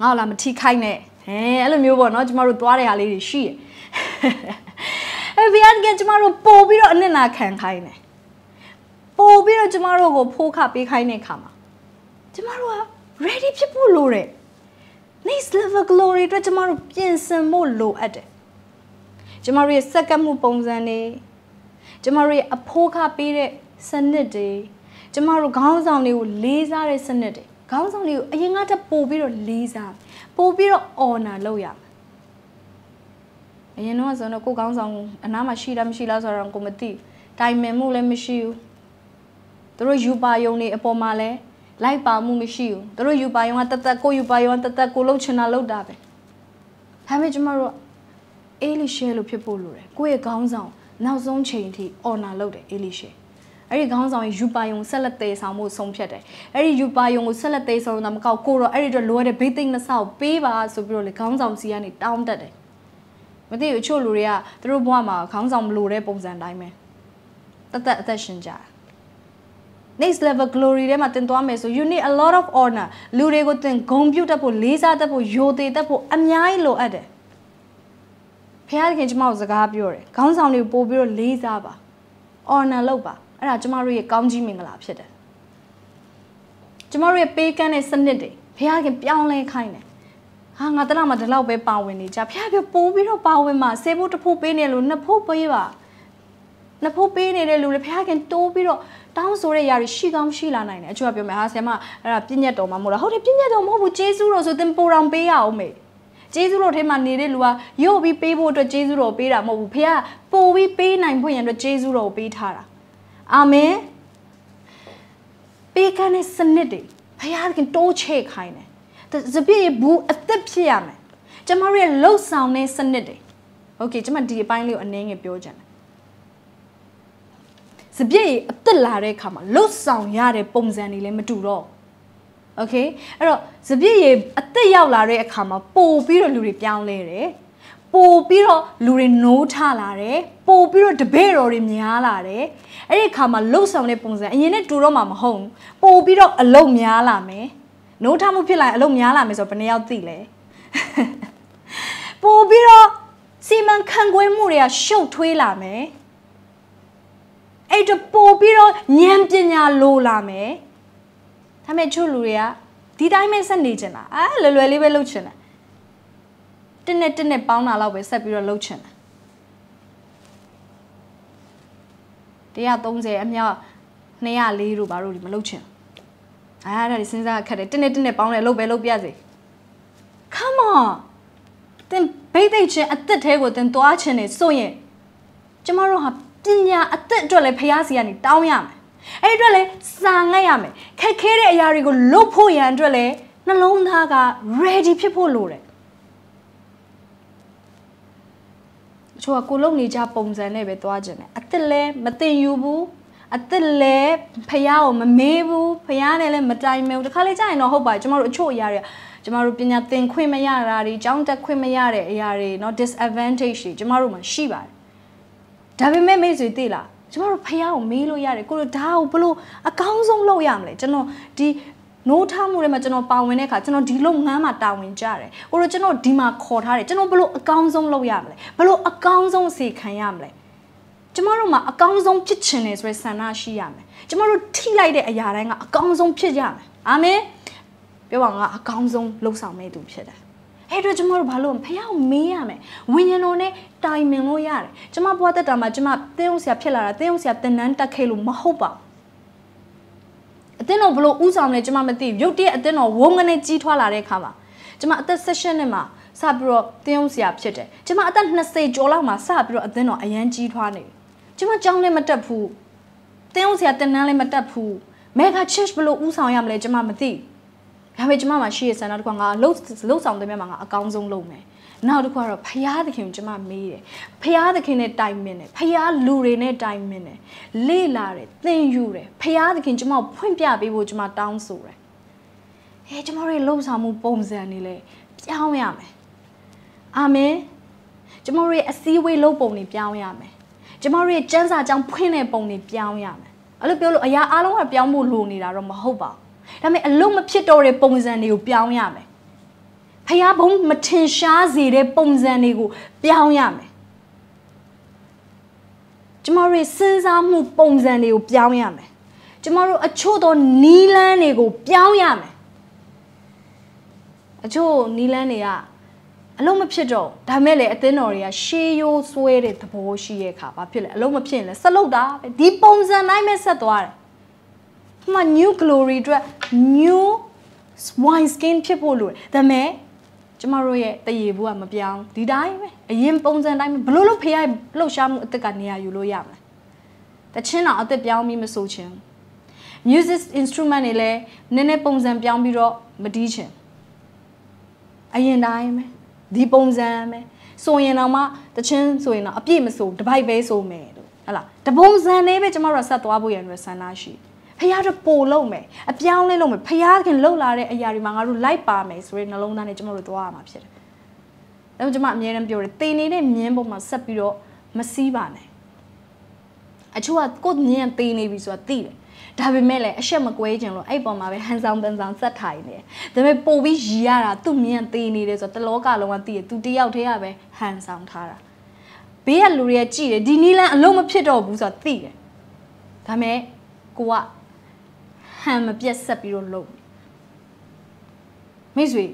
S1: ကိုလာမထိခိုက်နဲ့အဲအဲ့လိုမျိုးပေါ့နော်ကျမတို့သွားတဲ့ဟာလေးတွေရှိတယ်အဲဘီယန်ကကျမတို့ပို့ပြီးတော့အနစ်နာခံခိုင်းတယ်ပို့ပြီးတော့ကျမတို့ကိုဖိုးခပေးခိုင်းတဲ့ခါမှာကျမတို့က ready ဖြစ်ဖို့လိုတယ် next level glory အတွက်ကျမတို့ပြင်ဆင်ဖို့လိုအပ်တယ်ကျမတို့ရဲ့စက္ကမှုပုံစံတွေကျမတို့ရဲ့အဖိုးခပေးတဲ့စနစ်တွေကျမတို့ခေါင်းဆောင်တွေကိုလေးစားတဲ့စနစ်တွေခေါင်းဆောင်တွေကိုအရင်ကတည်းကပို့ပြီးတော့လေးစားတယ်ပို့ပြီးတော့ honor လုပ်ရမယ်အရင်တော့ဆိုတော့ကိုကောင်းဆောင်အနားမှာရှိလားမရှိလားဆိုတော့ကိုမသိတိုင်မင်မှုလည်းမရှိဘူးသူတို့ယူပါယုံနေအပေါ်မှာလည်းလိုက်ပါမှုမရှိဘူးသူတို့ယူပါယုံကတသက်ကိုယူပါယုံကတသက်ကိုလှုပ်ချင်တာလှုပ်တာပဲဒါပေမဲ့ကျမတို့အေးလီရှဲလို့ဖြစ်ဖို့လိုတယ်ကိုယ့်ရဲ့ခေါင်းဆောင်နောက်ဆုံးချိန်ထိ honor လုပ်တယ်အေးလီရှဲအဲ့ဒီခေါင်းဆောင်ယူပါယုံဆက်လက်သေးဆောင်မှုဆုံးဖြတ်တယ်အဲ့ဒီယူပါယုံကိုဆက်လက်သေးဆောင်တာမကောက်ကိုတော့အဲ့ဒီတော့လိုရတဲ့ဘေးသိမ်းနှဆောက်ပေးပါဆိုပြီးတော့လေခေါင်းဆောင်စီကနေတောင်းတက်တယ်မသိဘူးအချို့လူတွေကသူတို့ဘဝမှာခေါင်းဆောင်မလိုတဲ့ပုံစံတိုင်းပဲတသက်အသက်ရှင်ကြ next level glory ထဲမှာတင်သွားမယ်ဆို you need a lot of honor လူတွေကိုတင်ဂုဏ်ပြုတတ်ဖို့လေးစားတတ်ဖို့ယိုသေးတတ်ဖို့အများကြီးလိုအပ်တယ်ဖခင်ခင်ကျမကိုစကားပြောတယ်ခေါင်းဆောင်တွေကိုပို့ပြီးတော့လေးစားပါ honor လုပ်ပါအဲ့ဒါကျမတို့ရဲ့ကောင်းကြီးမင်္ဂလာဖြစ်တယ်ကျမတို့ရဲ့ပေးကမ်းတဲ့စနစ်တွေဘုရားခင်ပြောင်းလဲခိုင်းတယ်ဟာငါတလားမဒီလောက်ပဲပါဝင်နေကြဘုရားပြပိုးပြီးတော့ပါဝင်မှာစေဖို့တစ်ဖို့ပေးနေလို့နှစ်ဖို့ပေးပါနှစ်ဖို့ပေးနေတဲ့လူတွေဘုရားခင်တိုးပြီးတော့တောင်းဆိုတဲ့ຢာတွေရှိကောင်းရှိလာနိုင်တယ်အချို့ကပြောမယ်ဟာဆရာမအဲ့ဒါပြည့်ညက်တော်မှာမဟုတ်လားဟုတ်တယ်ပြည့်ညက်တော်မဟုတ်ဘူးဂျေစုတော်ဆိုသင်ပိုတော်ပေးရအောင်မေးကျေးဇူးတော်ထဲမှာနေတဲ့လူကရုပ်ပြီးပေးဖို့အတွက်ကျေးဇူးတော်ပေးတာမဟုတ်ဘူးဖခင်ပို့ပြီးပေးနိုင်ဖွင့်ရတဲ့ကျေးဇူးတော်ကိုပေးထားတာအာမင်ပေးကမ်းတဲ့စနစ်တွေဖခင်တိုးချဲ့ခိုင်းတယ်စပြည့်ဘူးအသက်ဖြစ်ရမယ်ကျမတို့ရဲ့လှုပ်ဆောင်တဲ့စနစ်တွေโอเคကျမဒီအပိုင်းလေးကိုအနည်းငယ်ပြောချင်တယ်စပြည့်အသက်လာတဲ့အခါမှာလှုပ်ဆောင်ရတဲ့ပုံစံတွေလည်းမတူတော့ဘူးโอเคအဲ့တော့စပြစ်ရေအသက်ရောက်လာတဲ့အခါမှာပိုပြီးတော့လူတွေပြောင်းလဲတယ်ပိုပြီးတော့လူတွေနိုးထလာတယ်ပိုပြီးတော့တပည့်တော်တွေများလာတယ်အဲ့ဒီအခါမှာလှုပ်ဆောင်တဲ့ပုံစံအရင်နဲ့တူတော့မှာမဟုတ်ပိုပြီးတော့အလုံများလာမယ်နိုးထမှုဖြစ်လာရင်အလုံများလာမယ်ဆိုတော့ဘယ်နှယောက်သိလဲပိုပြီးတော့စီမံခန့်ခွဲမှုတွေကရှုပ်ထွေးလာမယ်အဲ့တော့ပိုပြီးတော့ဉာဏ်ပညာလိုလာမယ်ဒါပေမဲ့ချို့လူတွေကဒီတိုင်းပဲဆက်နေကြတာအဲလွယ်လွယ်လေးပဲလှုပ်ချင်တယ်တစ်နဲ့တစ်နဲ့ပေါင်းတာလောက်ပဲဆက်ပြီးတော့လှုပ်ချင်တယ်130အမြောက်204တို့ဘာလို့ဒီမလှုပ်ချင်အဲအဲ့ဒါဒီစဉ်းစားခက်တယ်တစ်နဲ့တစ်နဲ့ပေါင်းတယ်လှုပ်ပဲလှုပ်ပြစေ come on တင်ဘိတ်သိမ့်ချင်းအသက်သေးကိုတင်သွားချင်နေဆိုရင်ကျမတို့ဟာပညာအသက်အတွက်လည်းဖះစီကနေတောင်းရမယ်အဲ့အတွက်လဲစာငတ်ရမယ်ခက်ခဲတဲ့အရာတွေကိုလုတ်ဖို့ရန်အတွက်လဲနှလုံးသားက ready ဖြစ်ဖို့လိုတယ်ချိုကကိုလုံနေကြပုံစံနဲ့ပဲသွားကြတယ်အစ်စ်လဲမတင်ယူဘူးအစ်စ်လဲဖះကိုမမေးဘူးဖះနဲ့လည်းမတိုင်မဲဘူးတခါလေကြာရင်တော့ဟုတ်ပါကျမတို့အချို့အရာတွေကကျမတို့ပညာသင်ခွင့်မရတာတွေကြောင်းတက်ခွင့်မရတဲ့အရာတွေเนาะ disadvantage တွေကျမတို့မှာရှိပါတယ်ဒါပေမဲ့မိတ်ဆွေသိလားကျမတို့ဖះကိုမေးလို့ရတယ်ကိုတို့ဒါကိုဘလို့အကောင်းဆုံးလုပ်ရမလဲကျွန်တော်ဒီနိုးထမှုတွေမှာကျွန်တော်ပါဝင်တဲ့အခါကျွန်တော်ဒီလုပ်ငန်းမှာတာဝန်ကြတယ်ကိုတို့ကျွန်တော်ဒီမှာခေါ်ထားတယ်ကျွန်တော်ဘလို့အကောင်းဆုံးလုပ်ရမလဲဘလို့အကောင်းဆုံးအစီခံရမလဲကျမတို့မှာအကောင်းဆုံးဖြစ်ချင်တယ်ဆိုရယ်ဆန္ဒရှိရမယ်ကျမတို့ထိလိုက်တဲ့အရာတိုင်းကအကောင်းဆုံးဖြစ်ရမယ်အာမင်ပြောပါငါအကောင်းဆုံးလှုပ်ဆောင်မဲ့သူဖြစ်တယ်အဲ့တော့ကျမတို့ဘာလို့ဖះကိုမေးရမယ်ဝิญဉ်တော်နဲ့တိုင်ပင်လို့ရတယ်ကျမဘွားတက်တာမှာကျမတင်းအောင်ဆရာဖြစ်လာတာတင်းအောင်ဆရာတင်နန်းတက်ခဲ့လို့မဟုတ်ပါဘူးအတင်းတော်ဘလို့ဥဆောင်လဲကျမမသိဘူးရုတ်တရက်အတင်းတော်ဝုံငနဲ့ကြီးထွားလာတဲ့အခါမှာကျမအသက်16နှစ်မှာစပြီးတော့တင်းအောင်ဆရာဖြစ်တယ်ကျမအသက်20ကျော်လောက်မှာစပြီးတော့အတင်းတော်အရန်ကြီးထွားနေကျမကြောင်းလည်းမတက်ဘူးတင်းအောင်ဆရာတင်နန်းလည်းမတက်ဘူးမေဂါချစ်ဘလို့ဥဆောင်ရမလဲကျမမသိဘူးဒါပေမဲ့ကျမမှာရှိရဆန္ဒတစ်ခုကငါလှုပ်လှုပ်ဆောင်တဲ့မြတ်မှာငါအကောင်းဆုံးလုပ်မယ်နောက်တစ်ခုကတော့ဖရာသခင်ကိုကျမမေးတယ်ဖရာသခင်နဲ့တိုင်မင်တယ်ဖရာလူတွေနဲ့တိုင်မင်တယ်လေ့လာတယ်သင်ယူတယ်ဖရာသခင်ကျမကိုဖွင့်ပြပေးဖို့ကျမတောင်းဆိုတယ်အဲကျမတို့ရဲ့လှုပ်ဆောင်မှုပုံစံတွေလည်းပြောင်းရမယ်အာမင်ကျမတို့ရဲ့အစည်းအဝေးလုပ်ပုံတွေပြောင်းရမယ်ကျမတို့ရဲ့စံစာကြောင်းဖွင့်တဲ့ပုံတွေပြောင်းရမယ်အဲ့လိုပြောလို့အရာအလုံးကပြောင်းဖို့လိုနေတာတော့မဟုတ်ပါဘူးဒါပေမဲ့အလုံးမဖြစ်တော့တဲ့ပုံစံတွေကို ပြောင်းရမယ်ဖျားဘုံမထင်ရှားစေတဲ့ပုံစံတွေကိုပြောင်းရမယ်ကျမတို့စဉ်းစားမှုပုံစံတွေကိုပြောင်းရမယ်ကျမတို့အချို့သောနီလန်းတွေကိုပြောင်းရမယ်အချို့နီလန်းတွေကအလုံးမဖြစ်တော့ဒါမဲ့လေအသင်းတော်တွေကရှေးရိုးဆွဲတဲ့သဘောရှိရဲ့ခါဘာဖြစ်လဲအလုံးမဖြစ်ရင်လဲဆက်လုပ်တာဒီပုံစံတိုင်းပဲဆက်သွားတယ်မှ new glory အတွက် new wine skin ဖြစ်ဖို့လိုတယ်ဒါပေမဲ့ကျမတို့ရဲ့တရေဘူးကမပြောင်းဒီတိုင်းပဲအရင်ပုံစံတိုင်းဘလို့လို့ဖရားလှုပ်ရှားမှုအစ်စ်ကနေရာယူလို့ရမှာတချင်းတော့အစ်စ်ပြောင်းပြီးမဆိုချင် music instrument တွေလည်းနည်းနည်းပုံစံပြောင်းပြီးတော့မတီးချင်အရင်တိုင်းပဲဒီပုံစံပဲဆိုရင်တော့မှတချင်းဆိုရင်တော့အပြည့်မဆိုတပိုက်ပဲဆိုမယ်လို့ဟဟလားတပုံစံလေးပဲကျမတို့ကဆက်သွားဖို့ရန်ရဆန္ဒရှိတယ်ဖះတို့ပို့လုံးမယ်အပြောင်းလဲလုံးမယ်ဖះခင်လှုပ်လာတဲ့အရာတွေမှာငါတို့လိုက်ပါမယ်ဆိုတဲ့နှလုံးသားနဲ့ကျွန်တော်တို့တွားရမှာဖြစ်တယ်။ဒါကြောင့်ကျွန်မအမြဲတမ်းပြောတယ်တေနေတဲ့မြင်းပုံမှာဆက်ပြီးတော့မစည်းပါနဲ့။အချို့ကကိုယ်မြင်းတေနေပြီဆိုတာသိတယ်ဒါပေမဲ့လည်းအဆက်မကွဲကျင်လို့အဲ့ပေါ်မှာပဲဟန်ဆောင်ပန်ဆောင်ဆက်ထိုင်နေတယ်။ဒါပေမဲ့ပို့ပြီးရီရတာသူ့မြင်သေးနေတယ်ဆိုတော့တလောကလုံးကသိတယ်။သူတယောက်တည်းကပဲဟန်ဆောင်ထားတာ။ဘေးကလူတွေကကြည့်တယ်ဒီနီလန်အလုံးမဖြစ်တော့ဘူးဆိုတော့သိတယ်။ဒါပေမဲ့ကိုကဟန်မပြတ်ဆက်ပြီးတော့လုပ်မိတ်ဆွေ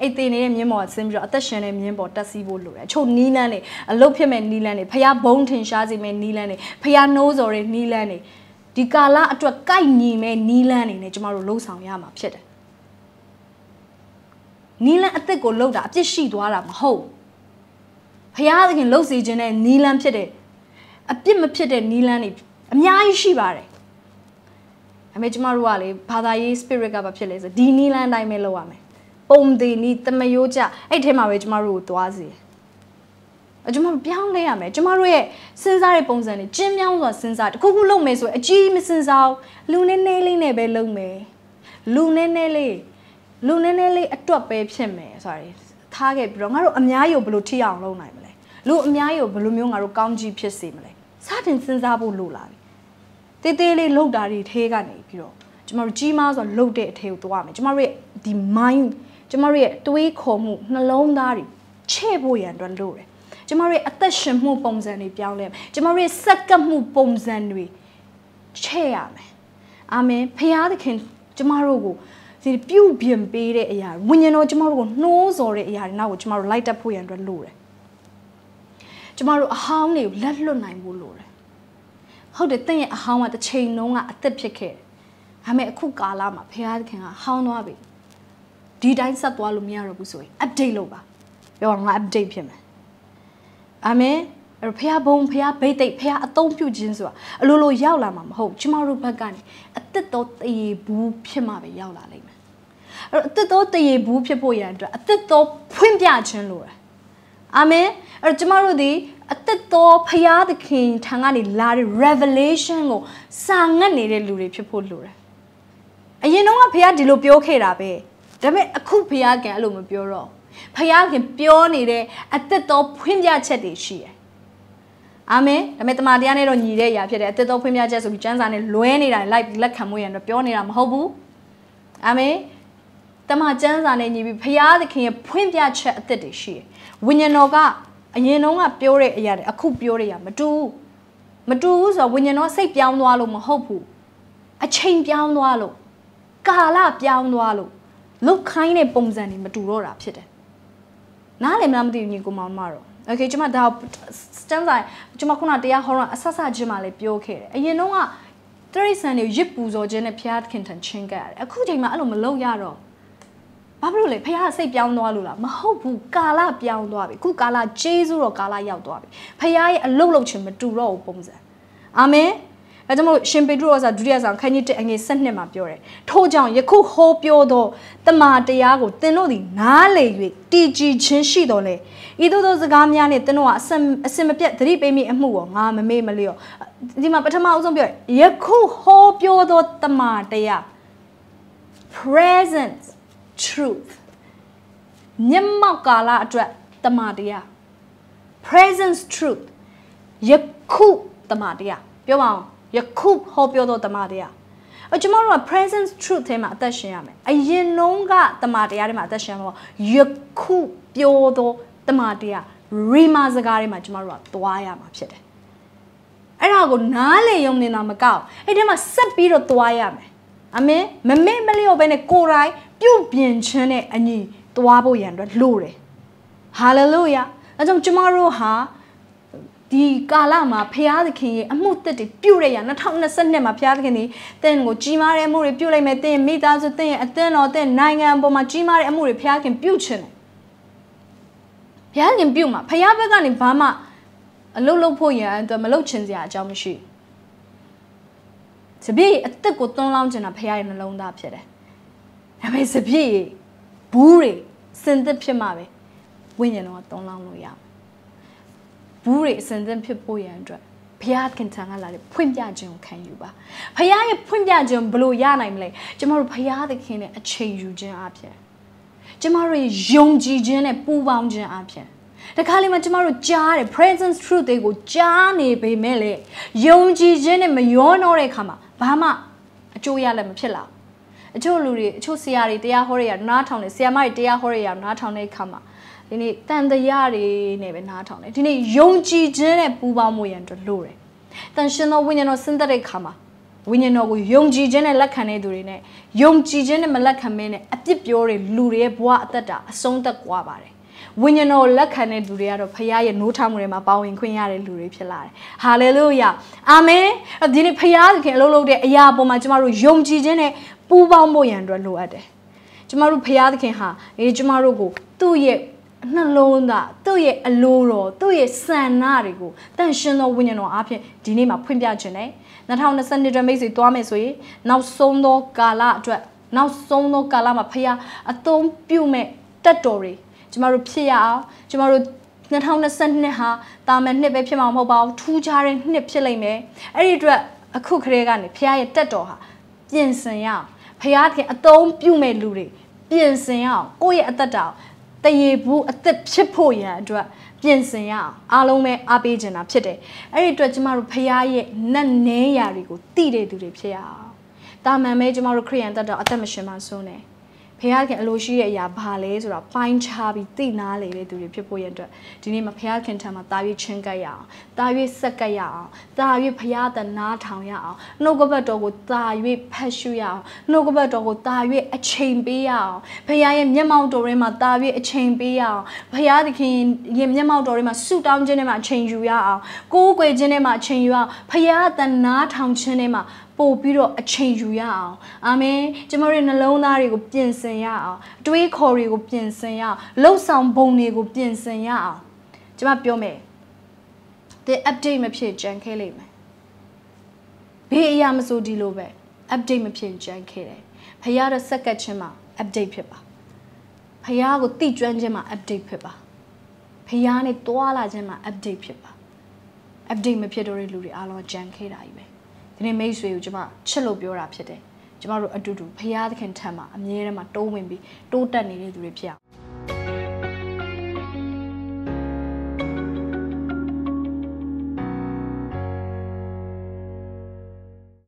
S1: အဲ့တင်နေတဲ့မြင်းပေါ်ဆင်းပြီးတော့အသက်ရှင်တဲ့မြင်းပေါ်တက်စီးဖို့လိုတယ်အချို့နီးလန်းနေအလုတ်ဖြစ်မဲ့နီးလန်းနေဖျားဘုံထင်ရှားစေမဲ့နီးလန်းနေဖျားနိုးစော်တဲ့နီးလန်းနေဒီကာလအတွက်ကြိုက်ညီမဲ့နီးလန်းနေနဲ့ကျမတို့လှုပ်ဆောင်ရမှာဖြစ်တယ်နီးလန်းအသက်ကိုလှုပ်တာအပြစ်ရှိသွားတာမဟုတ်ဖျားသခင်လှုပ်စေခြင်းနဲ့နီးလန်းဖြစ်တယ်အပြစ်မဖြစ်တဲ့နီးလန်းနေအများကြီးရှိပါတယ်ဒါပေမဲ့ကျမတို့ကလေဘာသာရေး spirit ကဘာဖြစ်လဲဆိုဒီနီလန်တိုင်းပဲလုပ်ရမယ်ပုံသေးနီးတမယိုးကြအဲ့ထဲမှာပဲကျမတို့ကိုသွားစီအကျမပြောင်းလဲရမယ်ကျမတို့ရဲ့စဉ်းစားတဲ့ပုံစံတွေကျင်းပြောင်းစွာစဉ်းစားတခုခုလုပ်မယ်ဆိုရင်အကြီးမစဉ်းစားလူနဲ့နဲ့လေးနဲ့ပဲလုပ်မယ်လူနဲ့နဲ့လေးလူနဲ့နဲ့လေးအတွက်ပဲဖြစ်မယ်ဆိုတာထားခဲ့ပြီးတော့ငါတို့အများကြီးကိုဘယ်လိုထိအောင်လုပ်နိုင်မလဲလူအများကြီးကိုဘယ်လိုမျိုးငါတို့ကောင်းကြီးဖြစ်စေမလဲစတင်စဉ်းစားဖို့လိုလာပြီတေးသေးလေးလှုပ်တာတွေထဲကနေပြီးတော့ကျမတို့ကြီးမားဆိုလှုပ်တဲ့အထဲကိုသွားမယ်ကျမတို့ရဲ့ဒီ mind ကျမတို့ရဲ့တွေးခေါ်မှုနှလုံးသားတွေချဲ့ဖို့ရန်အတွက်လိုတယ်ကျမတို့ရဲ့အသက်ရှင်မှုပုံစံတွေပြောင်းလဲကျမတို့ရဲ့စက္ကပ်မှုပုံစံတွေချဲ့ရမယ်အာမင်ဖခင်သခင် ကျမတို့ကိုဒီပြုပြင်ပေးတဲ့အရာဝိညာဉ်တော်ကျမတို့ကိုနှိုးဆော်တဲ့အရာတွေနောက်ကိုကျမတို့လိုက်တက်ဖို့ရန်အတွက်လိုတယ်ကျမတို့အဟောင်းတွေကိုလက်လွတ်နိုင်ဖို့လိုဟုတ်တယ်တင့်ရဲ့အဟောင်းကတစ်ချိန်လုံးကအသက်ဖြစ်ခဲ့ဒါပေမဲ့အခုကာလမှာဘုရားသခင်ကဟောင်းသွားပြီဒီတိုင်းဆက်သွားလို့မရတော့ဘူးဆိုရင် update လုပ်ပါပြောငါ update ဖြစ်မယ်အာမင်ဘုရားဘုံဘုရားဘိတ်သိက်ဘုရားအသုံးပြုခြင်းဆိုတာအလိုလိုရောက်လာမှာမဟုတ်ကျမတို့ဘက်ကနေအသက်တော်တည်ဘူးဖြစ်မှပဲရောက်လာလိမ့်မယ်အဲ့တော့အသက်တော်တည်ဘူးဖြစ်ဖို့ရန်အတွက်အသက်တော်ဖွင့်ပြခြင်းလိုတယ်အာမင်အဲ့တော့ကျမတို့ဒီအသက်တော်ဖရာသခင်ထံကနေလာတဲ့ revelation ကိုစာငတ်နေတဲ့လူတွေဖြစ်ဖို့လိုတယ်။အရင်တော့ဖရာဒီလိုပြောခဲ့တာပဲ။ဒါပေမဲ့အခုဖရာကအဲ့လိုမပြောတော့ဖရာကပြောနေတဲ့အသက်တော်ဖွင့်ပြချက်တွေရှိတယ်။အာမင်။ဒါပေမဲ့တမန်တရားနဲ့တော့ညီတဲ့အရာဖြစ်တယ်။အသက်တော်ဖွင့်ပြချက်ဆိုပြီးကျမ်းစာနဲ့လွဲနေတာလိုက်လက်ခံမှုရံတော့ပြောနေတာမဟုတ်ဘူး။အာမင်။တမန်ကျမ်းစာနဲ့ညီပြီးဖရာသခင်ရဲ့ဖွင့်ပြချက်အသက်တွေရှိတယ်။ဝိညာဉ်တော်ကအရင်တုန်းကပြောတဲ့အရာတွေအခုပြောတဲ့အရာမတူဘူးမတူဘူးဆိုတော့ဝိညာဉ်တော်စိတ်ပြောင်းသွားလို့မဟုတ်ဘူးအချိန်ပြောင်းသွားလို့ကာလပြောင်းသွားလို့လုတ်ခိုင်းတဲ့ပုံစံတွေမတူတော့တာဖြစ်တယ်နားလည်မလားမသိဘူးညီကိုမောင်မတော် Okay ကျွန်မဒါ stand by ကျွန်မခုနတရားဟောတာအဆဆချင်းမှလည်းပြောခဲ့တယ်အရင်တုန်းကတရိတ်ဆန်တွေရစ်ပူဇော်ခြင်းနဲ့ဖျားခင်ထန်ချင်းကရတယ်အခုချိန်မှာအဲ့လိုမလုပ်ရတော့ဘာဖြစ်လို့လဲဖခင်ကစိတ်ပြောင်းသွားလို့လားမဟုတ်ဘူးကာလပြောင်းသွားပြီခုကာလဂျေစုတော့ကာလရောက်သွားပြီဖခင်ရဲ့အလုတ်လုတ်ခြင်းမတူတော့ဘူးပုံစံအာမင်အဲကြောင့်မို့ရှင်ပေတရုကဒုတိယဆောင်ခန်းကြီး1အငယ်12မှာပြောတယ်ထို့ကြောင့်ယခုဟောပြောသောတမာတရားကိုသင်တို့သည်နားလေ၍တည်ကြည်ခြင်းရှိတော်လဲဤသို့သောစကားများနှင့်သင်တို့ကအစင်အစင်မပြတ်သတိပေးမိအမှုကိုငါမမေ့မလျော့ဒီမှာပထမအဆုံးပြောရယခုဟောပြောသောတမာတရား presence truth မျက်မှောက်ကာလအတွက်တမန်တရား presence truth ယခုတမန်တရားပြောပါအောင်ယခုဟောပြောတော့တမန်တရားအကျွန်တော်တို့က presence truth ထဲမှာအသက်ရှင်ရမယ်အရင်နှုံးကတမန်တရားထဲမှာအသက်ရှင်မှာယခု ပြောတော့တမန်တရား rema စကားထဲမှာကျွန်တော်တို့ကသွားရမှာဖြစ်တယ်အဲ့ဒါကိုနားလေယုံနေတာမကောက်အဲ့ဒီမှာဆက်ပြီးတော့သွားရမယ်အမေမမေ့မလျော့ပဲနဲ့ကိုယ်တိုင်ပြုတ်ပြင်းခြင်းနဲ့အညီသွားဖို့ရန်အတွက်လိုတယ်။ဟာလေလုယာ။အဲကြောင့်ကျမတို့ဟာဒီကာလမှာဖျားသခင်ရဲ့အမှုသစ်တွေပြုတ်ရရ2022မှာဖျားသခင်ဒီတင့်ကိုကြီးမားတဲ့အမှုတွေပြုတ်လိုက်မယ်တင့်မိသားစုတင့်ရဲ့အသင်းတော်တင့်နိုင်ငံအပေါ်မှာကြီးမားတဲ့အမှုတွေဖျားခင်ပြုတ်ခြင်းဖျားခင်ပြုတ်မှာဖျားဘက်ကနေဘာမှအလုတ်လုတ်ဖို့ရန်အတွက်မလုတ်ချင်စရာအကြောင်းမရှိဘူး။တပည့်အသက်ကိုတွန်းလောင်းချင်တာဖခင်ရဲ့နှလုံးသားဖြစ်တယ်ဒါပေမဲ့စပြည့်ရေဘူးတွေစင်သစ်ဖြစ်မှာပဲဝိညာဉ်တော်ကသုံးလောင်းလို့ရမယ်ဘူးတွေအစင်သစ်ဖြစ်ဖို့ရန်အတွက်ဘုရားခင်ထံကလာတဲ့ဖွင့်ပြခြင်းကိုခံယူပါဘုရားရဲ့ဖွင့်ပြခြင်းဘလို့ရနိုင်မလဲကျမတို့ဘုရားသခင်နဲ့အချိန်ယူခြင်းအပြင်ကျမတို့ယုံကြည်ခြင်းနဲ့ပူပေါင်းခြင်းအပြင်တခါလေမှကျမတို့ကြားတယ် presence truth တွေကိုကြားနေပေမဲ့လေယုံကြည်ခြင်းနဲ့မယောနှောတဲ့အခါမှာဘာမှအကျိုးရလည်းမဖြစ်လာဘူးအချို့လူတွေအချို့ဆရာတွေတရားဟောရရနားထောင်တယ်ဆရာမတွေတရားဟောရရနားထောင်တဲ့အခါမှာဒီနေ့တန်တရားတွေနဲ့ပဲနားထောင်တယ်ဒီနေ့ယုံကြည်ခြင်းနဲ့ပူပေါင်းမှုရန်အတွက်လိုတယ်တန်ရှင်သောဝိညာဉ်တော်ဆင်းသက်တဲ့အခါမှာဝိညာဉ်တော်ကိုယုံကြည်ခြင်းနဲ့လက်ခံတဲ့သူတွေနဲ့ယုံကြည်ခြင်းနဲ့မလက်ခံမင်းနဲ့အပြစ်ပြောတဲ့လူတွေရဲ့ဘဝအသက်တာအဆုံးသက်ကွာပါတယ်ဝိညာဉ်တော်လက်ခံတဲ့လူတွေကတော့ဖခင်ရဲ့နိုးထမှုတွေမှာပါဝင်ခွင့်ရတဲ့လူတွေဖြစ်လာတယ်။ဟာလေလုယ။အာမင်။ဒီနေ့ဖခင်သခင်အလုပ်လုပ်တဲ့အရာပေါ်မှာကျမတို့ယုံကြည်ခြင်းနဲ့ပူးပေါင်းဖို့ရန်အတွက်လိုအပ်တယ်။ကျမတို့ဖရာသခင်ဟာအေးကျမတို့ကိုသူ့ရဲ့နှလုံးသားသူ့ရဲ့အလိုတော်သူ့ရဲ့ဆန္ဒတွေကိုတန်ရှင်သောဝိညာဉ်တော်အားဖြင့်ဒီနေ့မှာဖွင့်ပြခြင်းနဲ့2022အတွက်မိတ်ဆွေသွားမယ်ဆိုရင်နောက်ဆုံးသောကာလအတွက် နောက်ဆုံးသောကာလမှာဖရာအသုံးပြုမဲ့တက်တော်တွေကျမတို့ဖြစ်ရအောင်ကျမတို့2022ဟာတာမန်နှစ်ပဲဖြစ်မှာမဟုတ်ပါဘူးထူးခြားတဲ့နှစ်ဖြစ်လိမ့်မယ်အဲ့ဒီအတွက်အခုခရေကနေဖရာရဲ့တက်တော်ဟာပြင်ဆင်ရအောင်ဖရာသခင်အတုံးပြုမဲ့လူတွေပြင်ဆင်ရအောင်ကိုယ့်ရဲ့အသက်တာတရေဘူးအသက်ဖြစ်ဖို့ရန်အတွက်ပြင်ဆင်ရအောင်အားလုံးပဲအားပေးချင်တာဖြစ်တယ်အဲ့ဒီအတွက်ကျမတို့ဖရာရဲ့နတ်နဲရာတွေကိုတိတဲ့သူတွေဖြစ်ရအောင်တာမန်ပဲကျမတို့ခရိယန်သက်တော်အသက်မရှင်ပါဆုံးနေဖះခင်အလိုရှိတဲ့အရာဘာလဲဆိုတာပိုင်းခြားပြီးသိနာလေတဲ့သူတွေဖြစ်ဖို့ရတဲ့ဒီနေ့မှာဖះခင်ထံမှာတာရွေးချင်းကပ်ရအောင်တာရွေးဆက်ကပ်ရအောင်တာရွေးဖះတနာထောင်ရအောင်နှုတ်ကပတ်တော်ကိုတာရွေးဖတ်ရှုရအောင်နှုတ်ကပတ်တော်ကိုတာရွေးအချိန်ပေးရအောင်ဖះရဲ့မျက်မှောက်တော်ထဲမှာတာရွေးအချိန်ပေးရအောင်ဖះသခင်ရဲ့မျက်မှောက်တော်ထဲမှာဆူတောင်းခြင်းထဲမှာအချိန်ယူရအောင်ကိုးကွယ်ခြင်းထဲမှာအချိန်ယူအောင်ဖះတနာထောင်ခြင်းထဲမှာပို့ပြီးတော့အချိန်ယူရအောင်အာမင် ကျမတို့ရဲ့နှလုံးသားတွေကိုပြင်ဆင်ရအောင်တွေးခေါ်တွေကိုပြင်ဆင်ရအောင်လှုပ်ဆောင်ပုံတွေကိုပြင်ဆင်ရအောင်ကျမပြောမယ်ဒီ update မဖြစ်ကြံခဲလိမ့်မယ်ဘေးအရာမဆိုဒီလိုပဲ update မဖြစ်ကြံခဲတယ်ဖခင်တော့စက်ကတ်ချင်းမှာ update ဖြစ်ပါဖခင်ကိုတိကျွမ်းခြင်းမှာ update ဖြစ်ပါဖခင်နဲ့တွာလာခြင်းမှာ update ဖြစ်ပါ update မဖြစ်တော့တဲ့လူတွေအားလုံးကြံခဲတာကြီးပဲတင်မိတ်ဆွေကိုကျမချစ်လို့ပြောတာဖြစ်တယ်ကျမတို့အတူတူဖရာသခင်ထံမှာအမြဲတမ်းတိုးဝင်ပြီးတိုးတက်နေတဲ့သူတွေဖြစ်အောင်